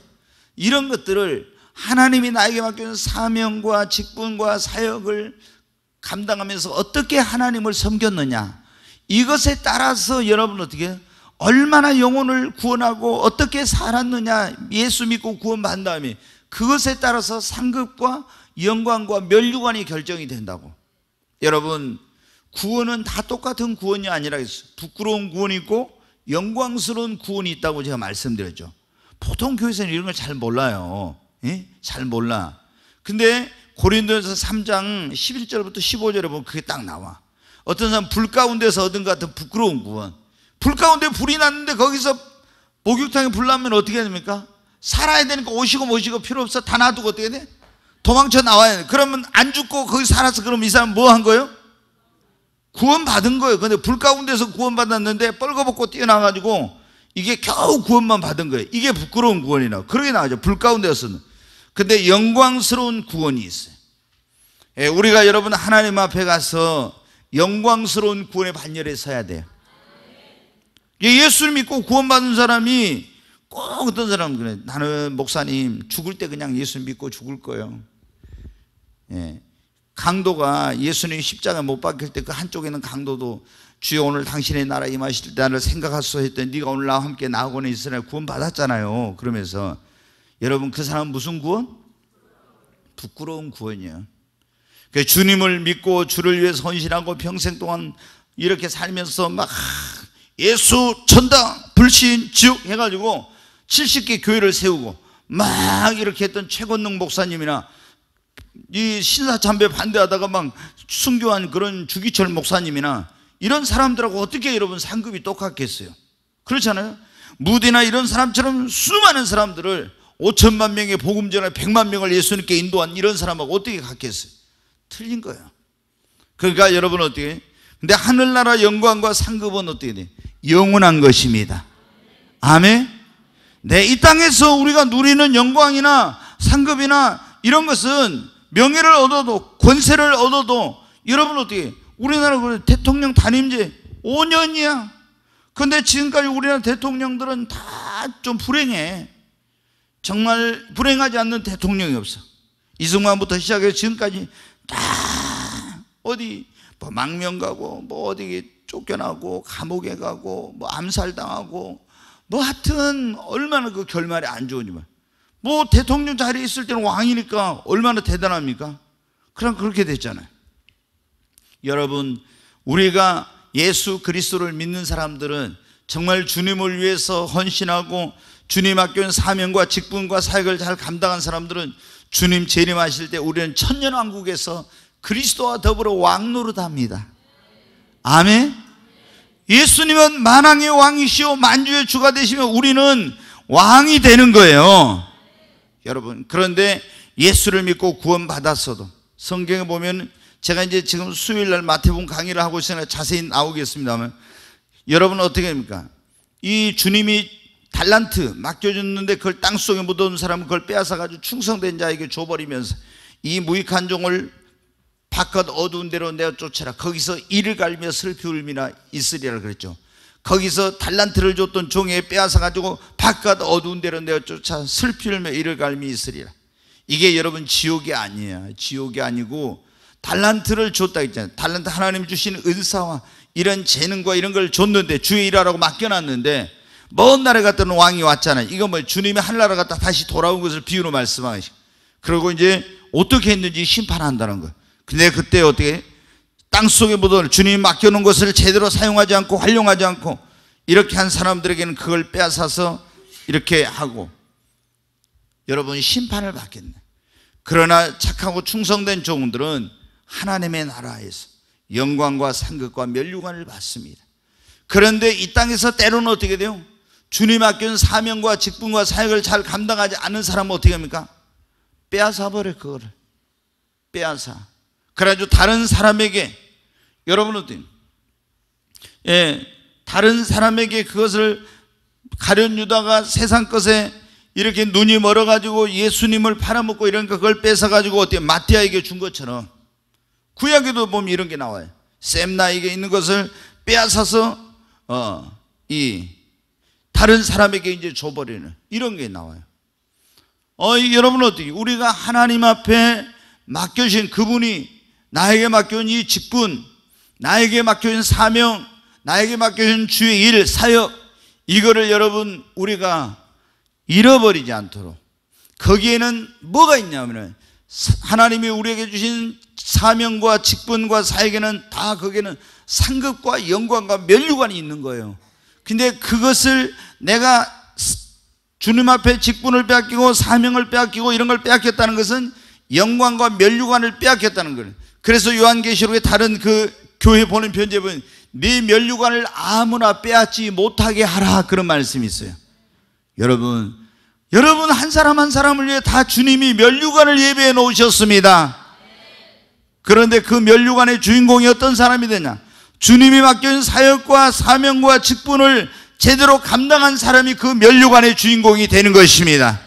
이런 것들을 하나님이 나에게 맡긴 사명과 직분과 사역을 감당하면서 어떻게 하나님을 섬겼느냐 이것에 따라서 여러분 어떻게 얼마나 영혼을 구원하고 어떻게 살았느냐 예수 믿고 구원받은 다음에 그것에 따라서 상급과 영광과 멸류관이 결정이 된다고. 여러분, 구원은 다 똑같은 구원이 아니라 부끄러운 구원이 있고 영광스러운 구원이 있다고 제가 말씀드렸죠. 보통 교회에서는 이런 걸 잘 몰라요. 예? 잘 몰라. 근데 고린도에서 3장 11절부터 15절에 보면 그게 딱 나와. 어떤 사람 불 가운데서 얻은 것 같은 부끄러운 구원. 불 가운데 불이 났는데 거기서 목욕탕에 불 나면 어떻게 됩니까? 살아야 되니까 오시고 모시고 필요 없어 다 놔두고 어떻게 돼? 도망쳐 나와요 그러면 안 죽고 거기 살아서 그럼 이 사람 뭐 한 거예요? 구원받은 거예요. 근데 불 가운데서 구원받았는데 뻘거벗고 뛰어나가지고 이게 겨우 구원만 받은 거예요. 이게 부끄러운 구원이나. 그러게 나죠불 가운데서는. 근데 영광스러운 구원이 있어요. 예, 우리가 여러분 하나님 앞에 가서 영광스러운 구원의 반열에 서야 돼요. 예, 예수 믿고 구원받은 사람이 꼭 어떤 사람 그래. 나는 목사님 죽을 때 그냥 예수 믿고 죽을 거예요. 예. 강도가 예수님 십자가못 박힐 때 그 한쪽에 는 강도도 주여 오늘 당신의 나라 임하실 때 나를 생각하소 했더니 네가 오늘 나와 함께 나하고는 있으나 구원 받았잖아요. 그러면서 여러분 그 사람 무슨 구원? 부끄러운 구원이에요. 그 주님을 믿고 주를 위해 헌신하고 평생 동안 이렇게 살면서 막 예수 천당 불신 지옥 해가지고 70개 교회를 세우고 막 이렇게 했던 최건능 목사님이나 이 신사참배 반대하다가 막 순교한 그런 주기철 목사님이나 이런 사람들하고 어떻게 여러분 상급이 똑같겠어요? 그렇잖아요. 무디나 이런 사람처럼 수많은 사람들을 5천만 명의 복음전에 100만 명을 예수님께 인도한 이런 사람하고 어떻게 같겠어요? 틀린 거예요. 그러니까 여러분 어떻게? 근데 하늘나라 영광과 상급은 어떻게 돼? 영원한 것입니다. 아멘. 네, 이 땅에서 우리가 누리는 영광이나 상급이나 이런 것은 명예를 얻어도 권세를 얻어도 여러분 어떻게 우리나라 대통령 단임제 5년이야. 근데 지금까지 우리나라 대통령들은 다 좀 불행해. 정말 불행하지 않는 대통령이 없어. 이승만부터 시작해서 지금까지 다 어디 뭐 망명 가고 뭐 어디 쫓겨나고 감옥에 가고 뭐 암살당하고 뭐 하여튼 얼마나 그 결말이 안 좋은지 말. 이야 뭐 대통령 자리에 있을 때는 왕이니까 얼마나 대단합니까? 그럼 그렇게 됐잖아요. 여러분, 우리가 예수 그리스도를 믿는 사람들은 정말 주님을 위해서 헌신하고 주님 맡겨준 사명과 직분과 사역을 잘 감당한 사람들은 주님 재림하실 때 우리는 천년왕국에서 그리스도와 더불어 왕노릇합니다. 아멘. 예수님은 만왕의 왕이시오 만주의 주가 되시면 우리는 왕이 되는 거예요. 여러분 그런데 예수를 믿고 구원받았어도 성경에 보면 제가 이제 지금 수요일 날 마태복음 강의를 하고 있으니까 자세히 나오겠습니다만 여러분 어떻게 됩니까? 이 주님이 달란트 맡겨줬는데 그걸 땅속에 묻어둔 사람은 그걸 빼앗아가지고 충성된 자에게 줘버리면서 이 무익한 종을 바깥 어두운 데로 내어 쫓아라 거기서 이를 갈며 슬피 울미나 있으리라 그랬죠 거기서 달란트를 줬던 종에 빼앗아 가지고 바깥 어두운 데로 내어 쫓아 슬피 울며 이를 갈미 있으리라. 이게 여러분 지옥이 아니야. 지옥이 아니고 달란트를 줬다 했잖아요. 달란트 하나님 주신 은사와 이런 재능과 이런 걸 줬는데 주의 일하라고 맡겨놨는데 먼 나라 에 갔던 왕이 왔잖아요. 이거 뭐 주님이 한 나라 갔다 다시 돌아온 것을 비유로 말씀하시고 그리고 이제 어떻게 했는지 심판한다는 거예요. 근데 그때 어떻게 땅속에묻덤 주님이 맡겨놓은 것을 제대로 사용하지 않고 활용하지 않고 이렇게 한 사람들에게는 그걸 빼앗아서 이렇게 하고 여러분 심판을 받겠네. 그러나 착하고 충성된 종들은 하나님의 나라에서 영광과 상극과 멸류관을 받습니다. 그런데 이 땅에서 때로는 어떻게 돼요? 주님 맡긴 사명과 직분과 사역을 잘 감당하지 않는 사람은 어떻게 합니까? 빼앗아 버려 그거를 빼앗아. 그래가지고 다른 사람에게 여러분 어때? 예, 다른 사람에게 그것을 가련 유다가 세상 것에 이렇게 눈이 멀어가지고 예수님을 팔아먹고 이러 그걸 뺏어가지고 어떻게 마티아에게 준 것처럼 구약에도 보면 이런 게 나와요. 샘나에게 있는 것을 빼앗아서 어, 이 다른 사람에게 이제 줘버리는 이런 게 나와요. 어, 여러분 어떻게 우리가 하나님 앞에 맡겨진 그분이 나에게 맡겨온 이 직분 나에게 맡겨진 사명, 나에게 맡겨진 주의 일, 사역, 이거를 여러분 우리가 잃어버리지 않도록 거기에는 뭐가 있냐면 하나님이 우리에게 주신 사명과 직분과 사역에는 다 거기에는 상급과 영광과 면류관이 있는 거예요. 근데 그것을 내가 주님 앞에 직분을 빼앗기고 사명을 빼앗기고 이런 걸 빼앗겼다는 것은 영광과 면류관을 빼앗겼다는 거예요. 그래서 요한계시록의 다른 그 교회 보는 편지에 보면 네 면류관을 아무나 빼앗지 못하게 하라 그런 말씀이 있어요. 여러분, 여러분 한 사람 한 사람을 위해 다 주님이 면류관을 예배해 놓으셨습니다. 그런데 그 면류관의 주인공이 어떤 사람이 되냐? 주님이 맡겨준 사역과 사명과 직분을 제대로 감당한 사람이 그 면류관의 주인공이 되는 것입니다.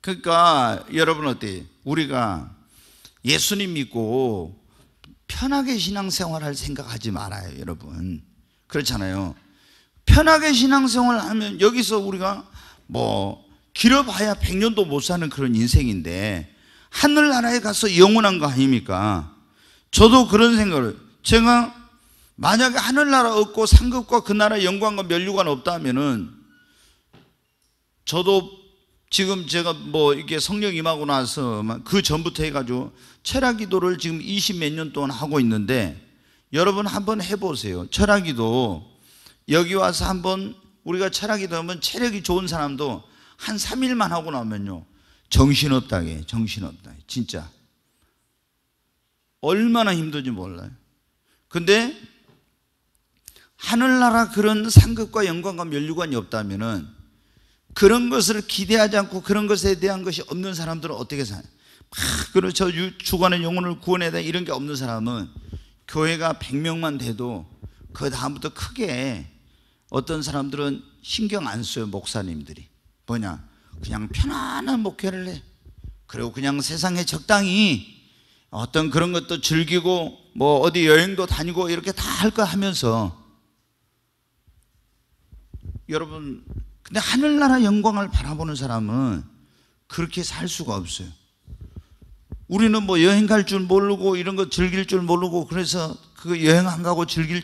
그러니까 여러분 어때? 요 우리가 예수님 믿고 편하게 신앙생활할 생각하지 말아요, 여러분. 그렇잖아요. 편하게 신앙생활 하면 여기서 우리가 뭐 길어봐야 100년도 못 사는 그런 인생인데 하늘나라에 가서 영원한 거 아닙니까? 저도 그런 생각을 제가 만약에 하늘나라 없고 상급과 그 나라 영광과 면류관 없다면은 저도 지금 제가 뭐 이렇게 성령 임하고 나서 그 전부터 해가지고 철학 기도를 지금 20몇 년 동안 하고 있는데 여러분 한번 해보세요. 철학 기도 여기 와서 한번 우리가 철학 기도하면 체력이 좋은 사람도 한 3일만 하고 나면요. 정신없다게, 정신없다. 진짜. 얼마나 힘든지 몰라요. 근데 하늘나라 그런 상급과 영광과 면류관이 없다면은 그런 것을 기대하지 않고 그런 것에 대한 것이 없는 사람들은 어떻게 사냐? 막 그렇죠. 주관의 영혼을 구원해야 돼. 이런 게 없는 사람은 교회가 100명만 돼도 그 다음부터 크게 어떤 사람들은 신경 안 써요. 목사님들이. 뭐냐? 그냥 편안한 목회를 해. 그리고 그냥 세상에 적당히 어떤 그런 것도 즐기고 뭐 어디 여행도 다니고 이렇게 다할거 하면서 여러분 근데 하늘나라 영광을 바라보는 사람은 그렇게 살 수가 없어요. 우리는 뭐 여행 갈 줄 모르고 이런 거 즐길 줄 모르고 그래서 그 여행 안 가고 즐길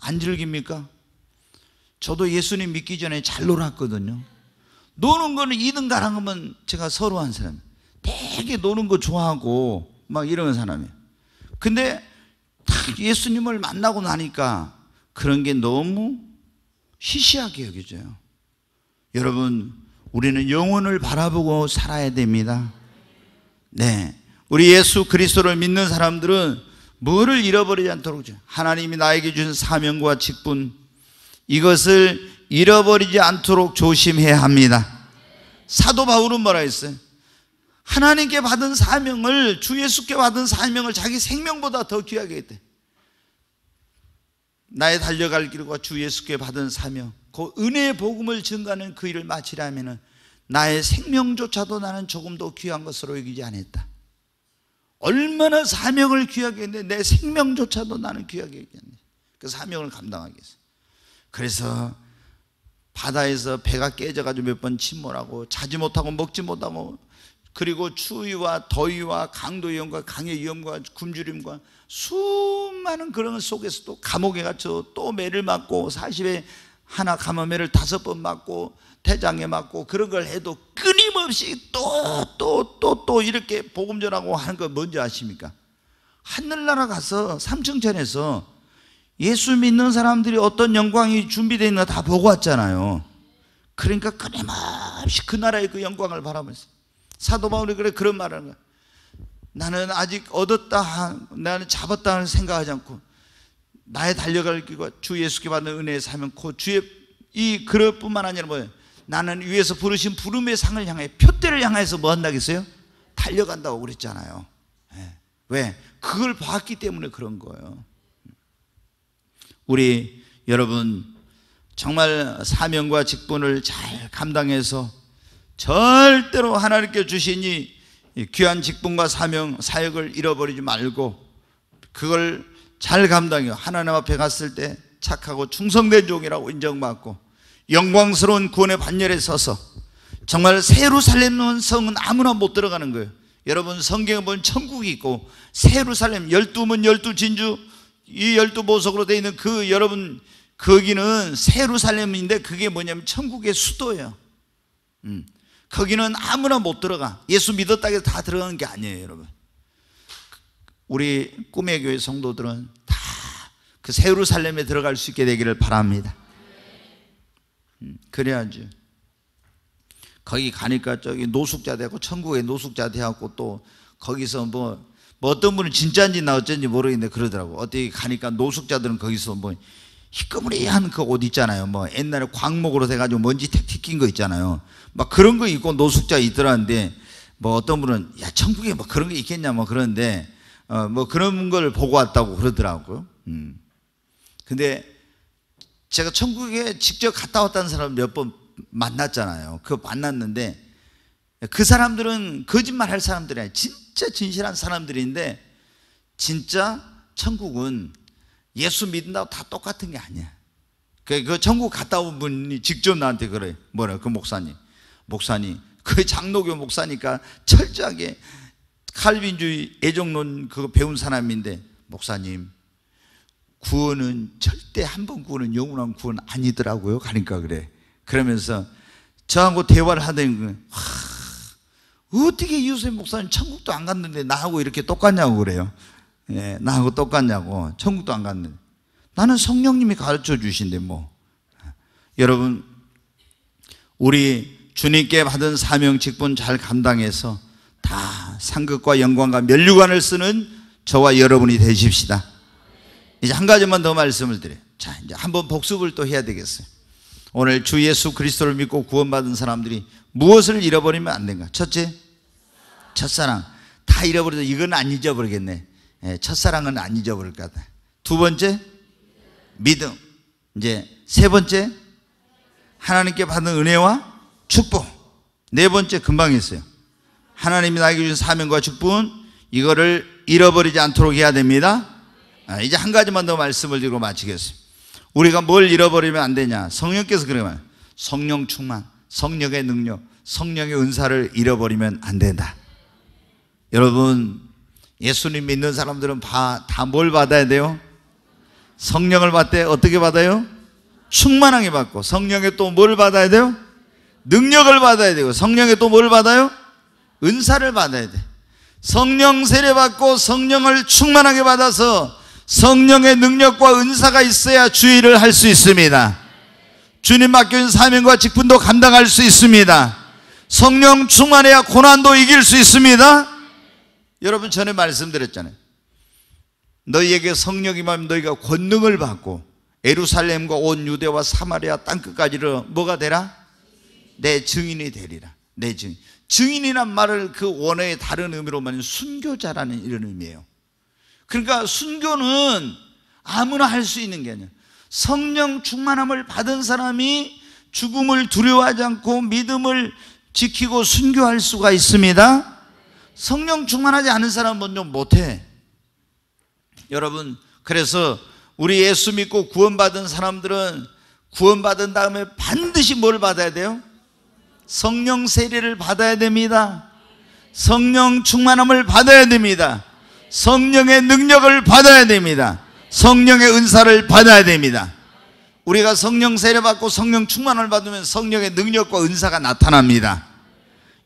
안 즐깁니까? 저도 예수님 믿기 전에 잘 놀았거든요. 노는 거는 이등 가랑 하면 제가 서로한 사람. 되게 노는 거 좋아하고 막 이런 사람이. 근데 딱 예수님을 만나고 나니까 그런 게 너무 시시하게 여겨져요. 여러분, 우리는 영혼을 바라보고 살아야 됩니다. 네. 우리 예수 그리스도를 믿는 사람들은 뭐를 잃어버리지 않도록 하나님이 나에게 주신 사명과 직분 이것을 잃어버리지 않도록 조심해야 합니다. 사도 바울은 뭐라 했어요? 하나님께 받은 사명을 주 예수께 받은 사명을 자기 생명보다 더 귀하게 했대. 나의 달려갈 길과 주 예수께 받은 사명 그 은혜의 복음을 증가하는 그 일을 마치려면 나의 생명조차도 나는 조금 더 귀한 것으로 여기지 않았다. 얼마나 사명을 귀하게 했는데 내 생명조차도 나는 귀하게 했겠네. 그 사명을 감당하겠어. 그래서 바다에서 배가 깨져가지고 몇 번 침몰하고 자지 못하고 먹지 못하고 그리고 추위와 더위와 강도 위험과 강의 위험과 굶주림과 수많은 그런 속에서도 감옥에 갇혀 또 매를 맞고 40에 하나 감염매를 다섯 번 맞고 대장에 맞고 그런 걸 해도 끊임없이 또 또 또 또 이렇게 복음 전하고 하는 건 뭔지 아십니까? 하늘나라 가서 삼층천에서 예수 믿는 사람들이 어떤 영광이 준비되어 있나 다 보고 왔잖아요. 그러니까 끊임없이 그 나라의 그 영광을 바라면서 사도 바울이 그래 그런 말을 하는 거야. 나는 아직 얻었다, 나는 잡았다 생각하지 않고 나의 달려갈 길과 주 예수께 받는 은혜의 사명 코 주의 이 그릇뿐만 아니라 뭐예요 나는 위에서 부르신 부름의 상을 향해 표대를 향해서 뭐 한다겠어요? 달려간다고 그랬잖아요. 예. 왜? 그걸 봤기 때문에 그런 거예요. 우리 여러분 정말 사명과 직분을 잘 감당해서 절대로 하나님께 주신 이 귀한 직분과 사명 사역을 잃어버리지 말고 그걸 잘 감당해요. 하나님 앞에 갔을 때 착하고 충성된 종이라고 인정받고 영광스러운 구원의 반열에 서서 정말 세루살렘 성은 아무나 못 들어가는 거예요. 여러분 성경에 보면 천국이 있고 세루살렘 열두 문 열두 진주 이 열두 보석으로 되어 있는 그 여러분 거기는 세루살렘인데 그게 뭐냐면 천국의 수도예요. 음. 거기는 아무나 못 들어가. 예수 믿었다 해서 다 들어가는 게 아니에요, 여러분. 우리 꿈의 교회 성도들은 다 그 세루살렘에 들어갈 수 있게 되기를 바랍니다. 음, 그래야지. 거기 가니까 저기 노숙자 되고 천국의 노숙자 되었고 또 거기서 뭐, 뭐 어떤 분은 진짜인지 나 어쩐지 모르겠는데 그러더라고. 어떻 가니까 노숙자들은 거기서 뭐 희끄무리한 그 옷 있잖아요. 뭐 옛날에 광목으로 돼가지고 먼지 택택 낀거 있잖아요. 막 그런 거 입고 노숙자 있더라는데 뭐 어떤 분은 야 천국에 뭐 그런 게 있겠냐 뭐 그런데 어, 뭐 그런 걸 보고 왔다고 그러더라고요. 음. 근데 제가 천국에 직접 갔다 왔다는 사람 몇 번 만났잖아요. 그 만났는데 그 사람들은 거짓말 할 사람들이 아니라 진짜 진실한 사람들인데 진짜 천국은 예수 믿는다고 다 똑같은 게 아니야. 그, 그 천국 갔다 온 분이 직접 나한테 그래. 뭐래, 그 목사님. 목사님. 그 장로교 목사니까 철저하게 칼빈주의 애정론 그거 배운 사람인데 목사님 구원은 절대 한 번 구원은 영원한 구원 아니더라고요. 가니까 그래. 그러면서 저하고 대화를 하더니 그, 하, 어떻게 이웃의 목사님 천국도 안 갔는데 나하고 이렇게 똑같냐고 그래요. 예, 나하고 똑같냐고 천국도 안 갔는데 나는 성령님이 가르쳐 주신데 뭐 여러분 우리 주님께 받은 사명 직분 잘 감당해서 다 상급과 영광과 면류관을 쓰는 저와 여러분이 되십시다. 이제 한 가지만 더 말씀을 드려요. 자, 이제 한번 복습을 또 해야 되겠어요. 오늘 주 예수 그리스도를 믿고 구원받은 사람들이 무엇을 잃어버리면 안 된가? 첫째, 첫사랑. 다 잃어버려도 이건 안 잊어버리겠네. 예, 첫사랑은 안 잊어버릴 것 같아. 두 번째, 믿음. 이제 세 번째, 하나님께 받은 은혜와 축복. 네 번째, 금방 했어요. 하나님이 나에게 주신 사명과 직분 이거를 잃어버리지 않도록 해야 됩니다. 아, 이제 한 가지만 더 말씀을 드리고 마치겠습니다. 우리가 뭘 잃어버리면 안 되냐? 성령께서 그래 말 성령 충만, 성령의 능력, 성령의 은사를 잃어버리면 안 된다. 여러분, 예수님 믿는 사람들은 다 뭘 받아야 돼요? 성령을 받되 어떻게 받아요? 충만하게 받고 성령에 또 뭘 받아야 돼요? 능력을 받아야 되고 성령에 또 뭘 받아요? 은사를 받아야 돼. 성령 세례 받고 성령을 충만하게 받아서 성령의 능력과 은사가 있어야 주의를 할 수 있습니다. 주님 맡겨진 사명과 직분도 감당할 수 있습니다. 성령 충만해야 고난도 이길 수 있습니다. 여러분 전에 말씀드렸잖아요. 너희에게 성령이 맘 너희가 권능을 받고 에루살렘과 온 유대와 사마리아 땅끝까지를 뭐가 되라? 내 증인이 되리라. 내 증인. 증인이란 말을 그 원어의 다른 의미로 말하면 순교자라는 이런 의미예요. 그러니까 순교는 아무나 할 수 있는 게 아니에요. 성령 충만함을 받은 사람이 죽음을 두려워하지 않고 믿음을 지키고 순교할 수가 있습니다. 성령 충만하지 않은 사람은 좀 못해. 여러분, 그래서 우리 예수 믿고 구원받은 사람들은 구원받은 다음에 반드시 뭘 받아야 돼요? 성령 세례를 받아야 됩니다. 성령 충만함을 받아야 됩니다. 성령의 능력을 받아야 됩니다. 성령의 은사를 받아야 됩니다. 우리가 성령 세례 받고 성령 충만을 받으면 성령의 능력과 은사가 나타납니다.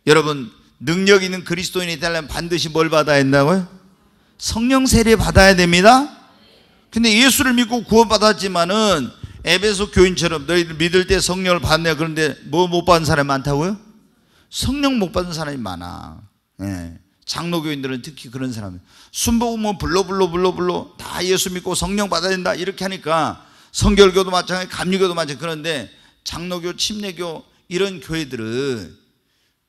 여러분 능력 있는 그리스도인이 되려면 반드시 뭘 받아야 한다고요? 성령 세례 받아야 됩니다. 근데 예수를 믿고 구원받았지만은 에베소 교인처럼 너희들 믿을 때 성령을 받네요. 그런데 뭐 못 받은 사람이 많다고요? 성령 못 받은 사람이 많아. 예. 장로교인들은 특히 그런 사람이 순복음은 뭐 불러 불러 불러 불러 다 예수 믿고 성령 받아야 된다 이렇게 하니까 성결교도 마찬가지 감리교도 마찬가지 그런데 장로교 침례교 이런 교회들은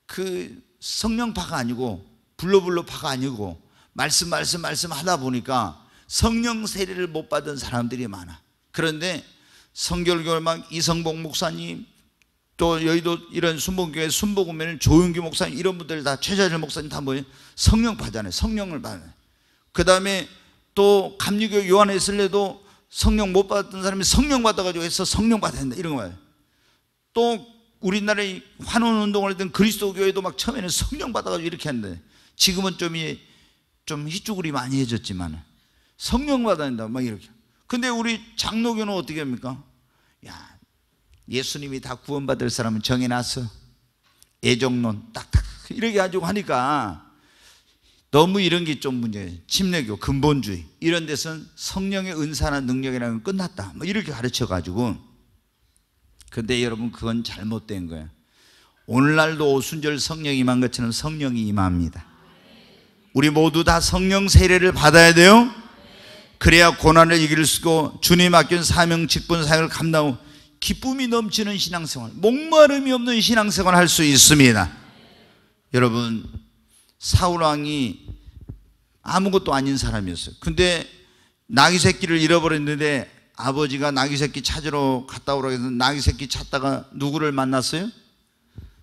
그 성령파가 아니고 불로불로파가 아니고 말씀 말씀 말씀 하다 보니까 성령 세례를 못 받은 사람들이 많아 그런데 성결교회막 이성복 목사님 또 여의도 이런 순복교회 순복음회는 조용기 목사님 이런 분들 다 최자열 목사님 다 뭐예요? 성령 받잖아요 성령을 받아내 그 다음에 또 감리교 요한에있을래도 성령 못 받았던 사람이 성령 받아가지고 해서 성령 받아야 된다 이런 거예요 또 우리나라의 환원운동을 했던 그리스도교회도 막 처음에는 성령 받아가지고 이렇게 했는데 지금은 좀, 좀 희쭈구리 많이 해졌지만 성령 받아야 된다 막 이렇게 근데 우리 장로교는 어떻게 합니까? 야, 예수님이 다 구원받을 사람은 정해놨어. 애정론 딱딱 이렇게 가지고 하니까 너무 이런 게 좀 문제예요. 침례교, 근본주의 이런 데서는 성령의 은사나 능력이라는 건 끝났다. 뭐 이렇게 가르쳐 가지고 근데 여러분 그건 잘못된 거예요. 오늘날도 오순절 성령 임한 것처럼 성령이 임합니다. 우리 모두 다 성령 세례를 받아야 돼요. 그래야 고난을 이길 수 있고 주님 맡긴 사명, 직분, 사역을 감당하고 기쁨이 넘치는 신앙생활, 목마름이 없는 신앙생활 을할 수 있습니다. 여러분, 사울왕이 아무것도 아닌 사람이었어요. 근데 나귀 새끼를 잃어버렸는데 아버지가 나귀 새끼 찾으러 갔다 오라고 해서 나귀 새끼 찾다가 누구를 만났어요?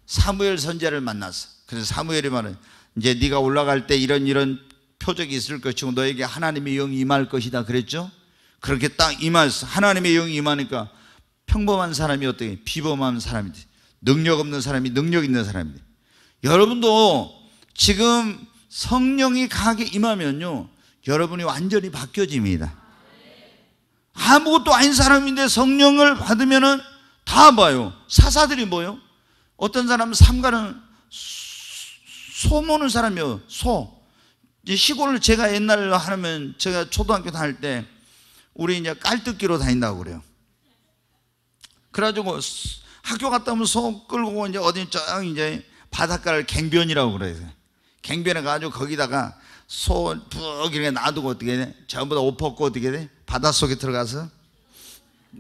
사무엘 선제를 만났어. 그래서 사무엘이 말해 이제 네가 올라갈 때 이런 이런 표적이 있을 것이고 너에게 하나님의 영이 임할 것이다 그랬죠? 그렇게 딱 임하였어. 하나님의 영이 임하니까 평범한 사람이 어떻게 비범한 사람이 돼. 능력 없는 사람이 능력 있는 사람이 돼. 여러분도 지금 성령이 강하게 임하면요. 여러분이 완전히 바뀌어집니다. 아무것도 아닌 사람인데 성령을 받으면다 봐요. 사사들이 뭐요? 어떤 사람은 삼가는 소 모는 사람이요. 소. 이제 시골 을 제가 옛날 하면 제가 초등학교 다닐 때 우리 이제 깔뜯기로 다닌다고 그래요. 그래가지고 학교 갔다 오면 손 끌고 이제 어디 쫙 이제 바닷가를 갱변이라고 그래요. 갱변에 가가지고 거기다가 손푹 이렇게 놔두고 어떻게 돼? 전부 다 옷 벗고 어떻게 돼? 바닷속에 들어가서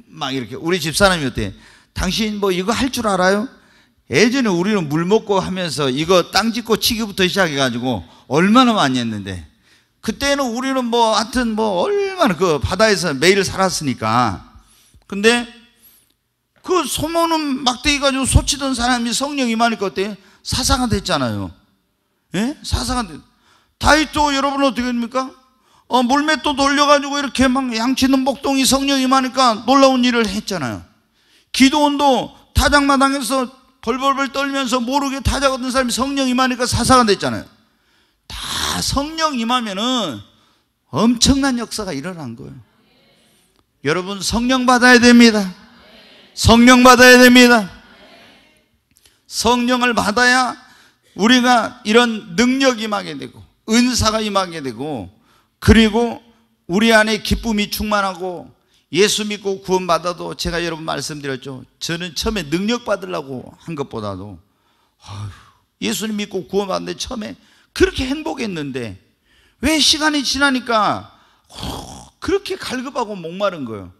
막 이렇게 우리 집사람이 어때? 당신 뭐 이거 할 줄 알아요? 예전에 우리는 물 먹고 하면서 이거 땅 짓고 치기부터 시작해가지고 얼마나 많이 했는데 그때는 우리는 뭐 하여튼 뭐 얼마나 그 바다에서 매일 살았으니까 근데 그 소모는 막대기 가지고 소치던 사람이 성령이 많으니까 어때? 사사가 됐잖아요. 예? 사사가 됐. 다이도 여러분 어떻게 됩니까? 어, 물맷도 돌려가지고 이렇게 막 양치는 복동이 성령이 많으니까 놀라운 일을 했잖아요. 기도원도 타작마당에서 벌벌벌 떨면서 모르게 타자하던 사람이 성령 임하니까 사사가 됐잖아요. 다 성령 임하면은 엄청난 역사가 일어난 거예요. 여러분 성령 받아야 됩니다. 성령 받아야 됩니다. 성령을 받아야 우리가 이런 능력이 임하게 되고 은사가 임하게 되고 그리고 우리 안에 기쁨이 충만하고 예수 믿고 구원받아도 제가 여러분 말씀드렸죠. 저는 처음에 능력 받으려고 한 것보다도 예수님 믿고 구원받는데 처음에 그렇게 행복했는데 왜 시간이 지나니까 어, 그렇게 갈급하고 목마른 거예요.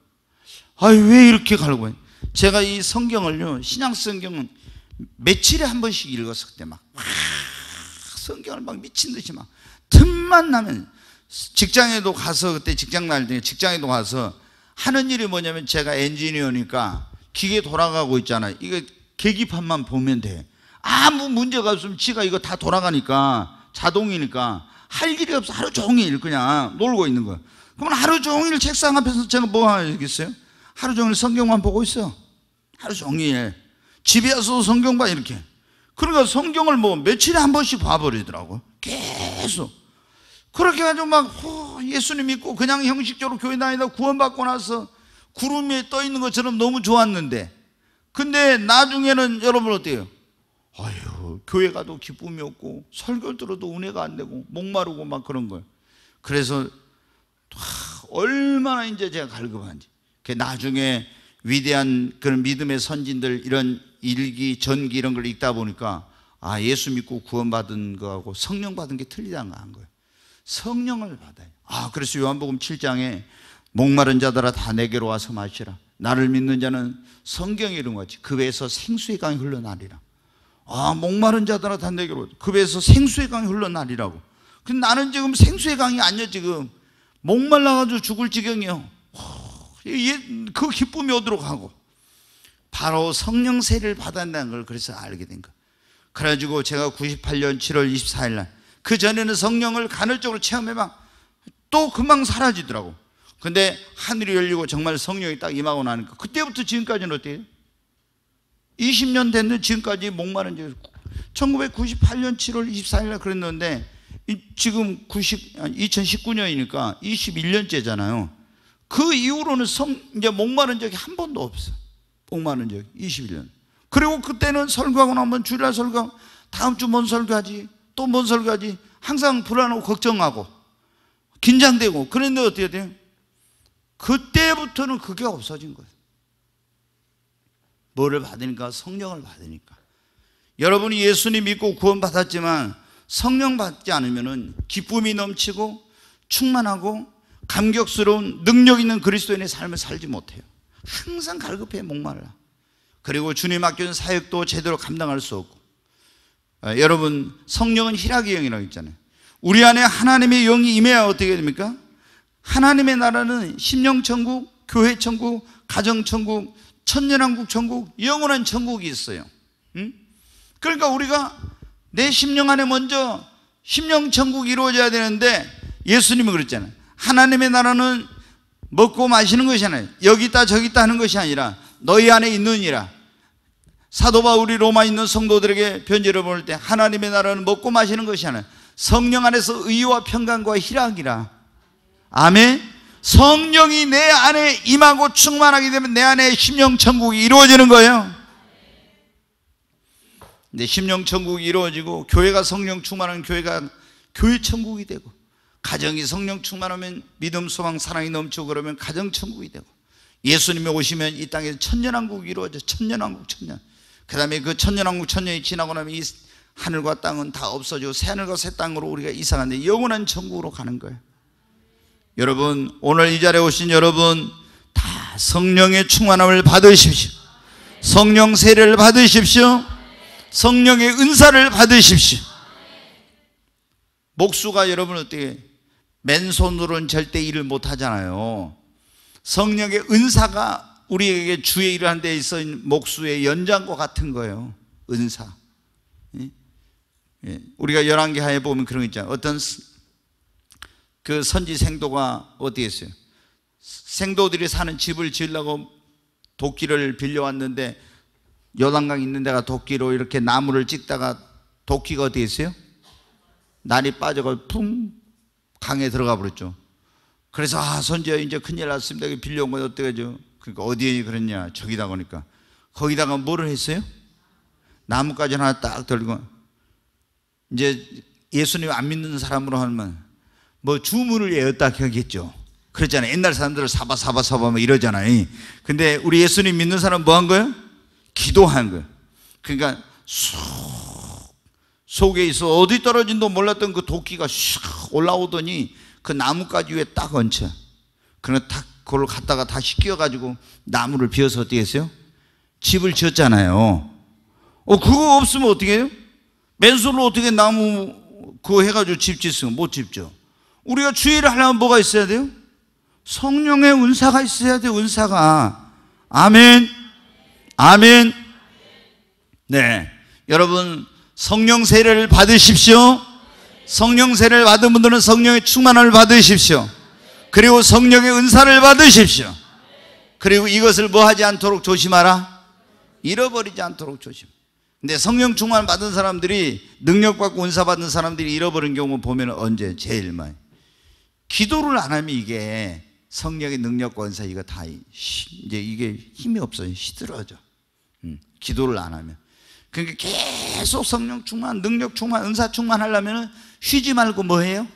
아유 왜 이렇게 갈고 제가 이 성경을요 신앙 성경은 며칠에 한 번씩 읽었을 때막 성경을 막 미친 듯이 막 틈만 나면 직장에도 가서 그때 직장 날때 직장에도 가서 하는 일이 뭐냐면 제가 엔지니어니까 기계 돌아가고 있잖아. 요 이거 계기판만 보면 돼. 아무 문제가 없으면 지가 이거 다 돌아가니까 자동이니까 할 일이 없어. 하루 종일 그냥 놀고 있는 거야. 그러면 하루 종일 책상 앞에서 제가 뭐 하겠어요? 하루 종일 성경만 보고 있어. 하루 종일. 집에 와서 성경 봐, 이렇게. 그러니까 성경을 뭐 며칠에 한 번씩 봐버리더라고. 계속. 그렇게 해 가지고 막 호, 어, 예수님 믿고 그냥 형식적으로 교회 다니다 구원받고 나서 구름 위에 떠 있는 것처럼 너무 좋았는데 근데 나중에는 여러분 어때요? 아유 교회 가도 기쁨이 없고 설교 들어도 은혜가 안 되고 목마르고 막 그런 거예요 그래서 하, 아, 얼마나 이제 제가 갈급한지 나중에 위대한 그런 믿음의 선진들 이런 일기 전기 이런 걸 읽다 보니까 아 예수 믿고 구원받은 거하고 성령 받은 게 틀리다는 거한 거예요 성령을 받아요. 아, 그래서 요한복음 7장에 목마른 자들아 다 내게로 와서 마시라. 나를 믿는 자는 성경에 이른 같이 그 배에서 생수의 강이 흘러나리라. 아, 목마른 자들아 다 내게로 그 배에서 생수의 강이 흘러나리라고. 근데 나는 지금 생수의 강이 아니야 지금. 목말라가지고 죽을 지경이요. 그 기쁨이 어디로 가고. 바로 성령 세를 받았다는 걸 그래서 알게 된 거. 그래가지고 제가 98년 7월 24일 날그 전에는 성령을 간헐적으로 체험해봐. 또 금방 사라지더라고. 근데 하늘이 열리고 정말 성령이 딱 임하고 나니까 그때부터 지금까지는 어때요? 20년 됐는데 지금까지 목마른 지 1998년 7월 24일에 그랬는데 지금 90, 2019년이니까 21년째잖아요. 그 이후로는 성, 이제 목마른 적이 한 번도 없어. 목마른 적 21년. 그리고 그때는 설교하고 나면 주일날 설교 다음 주 뭔 설교하지? 또뭔 설교하지? 항상 불안하고 걱정하고 긴장되고 그런데 어떻게 돼요? 그때부터는 그게 없어진 거예요. 뭐를 받으니까 성령을 받으니까. 여러분이 예수님 믿고 구원 받았지만 성령 받지 않으면 기쁨이 넘치고 충만하고 감격스러운 능력 있는 그리스도인의 삶을 살지 못해요. 항상 갈급해 목말라. 그리고 주님 맡겨준 사역도 제대로 감당할 수 없고 아, 여러분 성령은 희락의 영이라고 했잖아요. 우리 안에 하나님의 영이 임해야 어떻게 됩니까? 하나님의 나라는 심령 천국, 교회 천국, 가정 천국, 천년왕국 천국, 영원한 천국이 있어요. 응? 그러니까 우리가 내 심령 안에 먼저 심령 천국이 이루어져야 되는데 예수님은 그랬잖아요. 하나님의 나라는 먹고 마시는 것이 아니라 여기 있다 저기 있다 하는 것이 아니라 너희 안에 있느니라 사도 바 우리 로마 에 있는 성도들에게 편지를 보낼 때 하나님의 나라는 먹고 마시는 것이 아니라 성령 안에서 의와 평강과 희락이라. 아멘. 성령이 내 안에 임하고 충만하게 되면 내 안에 심령 천국이 이루어지는 거예요. 근 심령 천국이 이루어지고 교회가 성령 충만한 교회가 교회 천국이 되고 가정이 성령 충만하면 믿음, 소망, 사랑이 넘치고 그러면 가정 천국이 되고 예수님이 오시면 이 땅에 천년왕국이 이루어져 천년왕국 천년. 그 다음에 그 천년왕국 천년이 지나고 나면 이 하늘과 땅은 다 없어지고 새하늘과 새 땅으로 우리가 이상한데 영원한 천국으로 가는 거예요 여러분 오늘 이 자리에 오신 여러분 다 성령의 충만함을 받으십시오 성령 세례를 받으십시오 성령의 은사를 받으십시오 목수가 여러분 어떻게 맨손으로는 절대 일을 못하잖아요 성령의 은사가 우리에게 주의 일을 한데 있어 목수의 연장과 같은 거예요. 은사. 예? 예. 우리가 열한개 하에 보면 그런 거 있잖아요. 어떤 그 선지 생도가 어디에 있어요? 생도들이 사는 집을 지으려고 도끼를 빌려왔는데 요단강 있는 데가 도끼로 이렇게 나무를 찍다가 도끼가 어디에 있어요? 날이 빠져가 지고풍 강에 들어가 버렸죠. 그래서 아 선지야 이제 큰일 났습니다. 빌려온 건 어떡하죠? 그러니까 어디에 그랬냐? 저기다 보니까 그러니까. 거기다가 뭐를 했어요? 나뭇가지 하나 딱 들고 이제 예수님 안 믿는 사람으로 하면 뭐 주문을 예었다 하겠죠. 그렇잖아요. 옛날 사람들을 사바 사바 사바 뭐 이러잖아요. 근데 우리 예수님 믿는 사람 뭐 한 거예요? 기도한 거예요. 그러니까 쑥 속에 있어 어디 떨어진도 몰랐던 그 도끼가 슉 올라오더니 그 나뭇가지 위에 딱 얹혀. 그러면 탁 그걸 갖다가 다시 끼워가지고 나무를 비워서 어떻게 했어요? 집을 지었잖아요. 어, 그거 없으면 어떻게 해요? 맨손으로 어떻게 나무 그거 해가지고 집 짓으면 못 짓죠. 우리가 주의를 하려면 뭐가 있어야 돼요? 성령의 은사가 있어야 돼요, 은사가. 아멘. 아멘. 네. 여러분, 성령 세례를 받으십시오. 성령 세례를 받은 분들은 성령의 충만함을 받으십시오. 그리고 성령의 은사를 받으십시오. 그리고 이것을 뭐 하지 않도록 조심하라. 잃어버리지 않도록 조심. 근데 성령 충만 받은 사람들이 능력 받고 은사 받은 사람들이 잃어버린 경우 보면 언제 제일 많이 기도를 안 하면 이게 성령의 능력과 은사 이거 다 이제 이게 힘이 없어요. 시들어져. 음, 기도를 안 하면. 그러니까 계속 성령 충만, 능력 충만, 은사 충만 하려면 쉬지 말고 뭐 해요?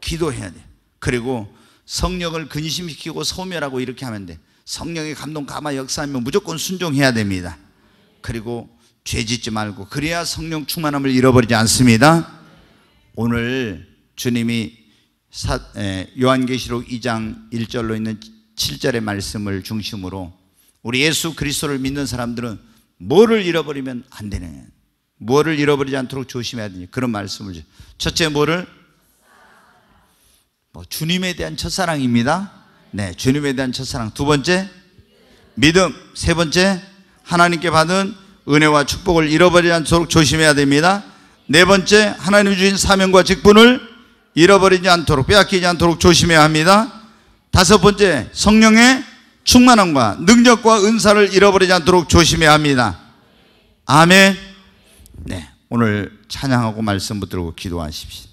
기도해야 돼. 그리고 성령을 근심시키고 소멸하고 이렇게 하면 돼. 성령의 감동 감화 역사하면 무조건 순종해야 됩니다. 그리고 죄 짓지 말고 그래야 성령 충만함을 잃어버리지 않습니다. 오늘 주님이 사, 에, 요한계시록 2장 1절로 있는 7절의 말씀을 중심으로 우리 예수 그리스도를 믿는 사람들은 뭐를 잃어버리면 안 되느냐. 뭐를 잃어버리지 않도록 조심해야 되니 그런 말씀을 첫째 뭐를 뭐 주님에 대한 첫사랑입니다. 네, 주님에 대한 첫사랑. 두 번째, 믿음. 세 번째, 하나님께 받은 은혜와 축복을 잃어버리지 않도록 조심해야 됩니다. 네 번째, 하나님 주신 사명과 직분을 잃어버리지 않도록, 빼앗기지 않도록 조심해야 합니다. 다섯 번째, 성령의 충만함과 능력과 은사를 잃어버리지 않도록 조심해야 합니다. 아멘. 네, 오늘 찬양하고 말씀 붙들고 기도하십시오.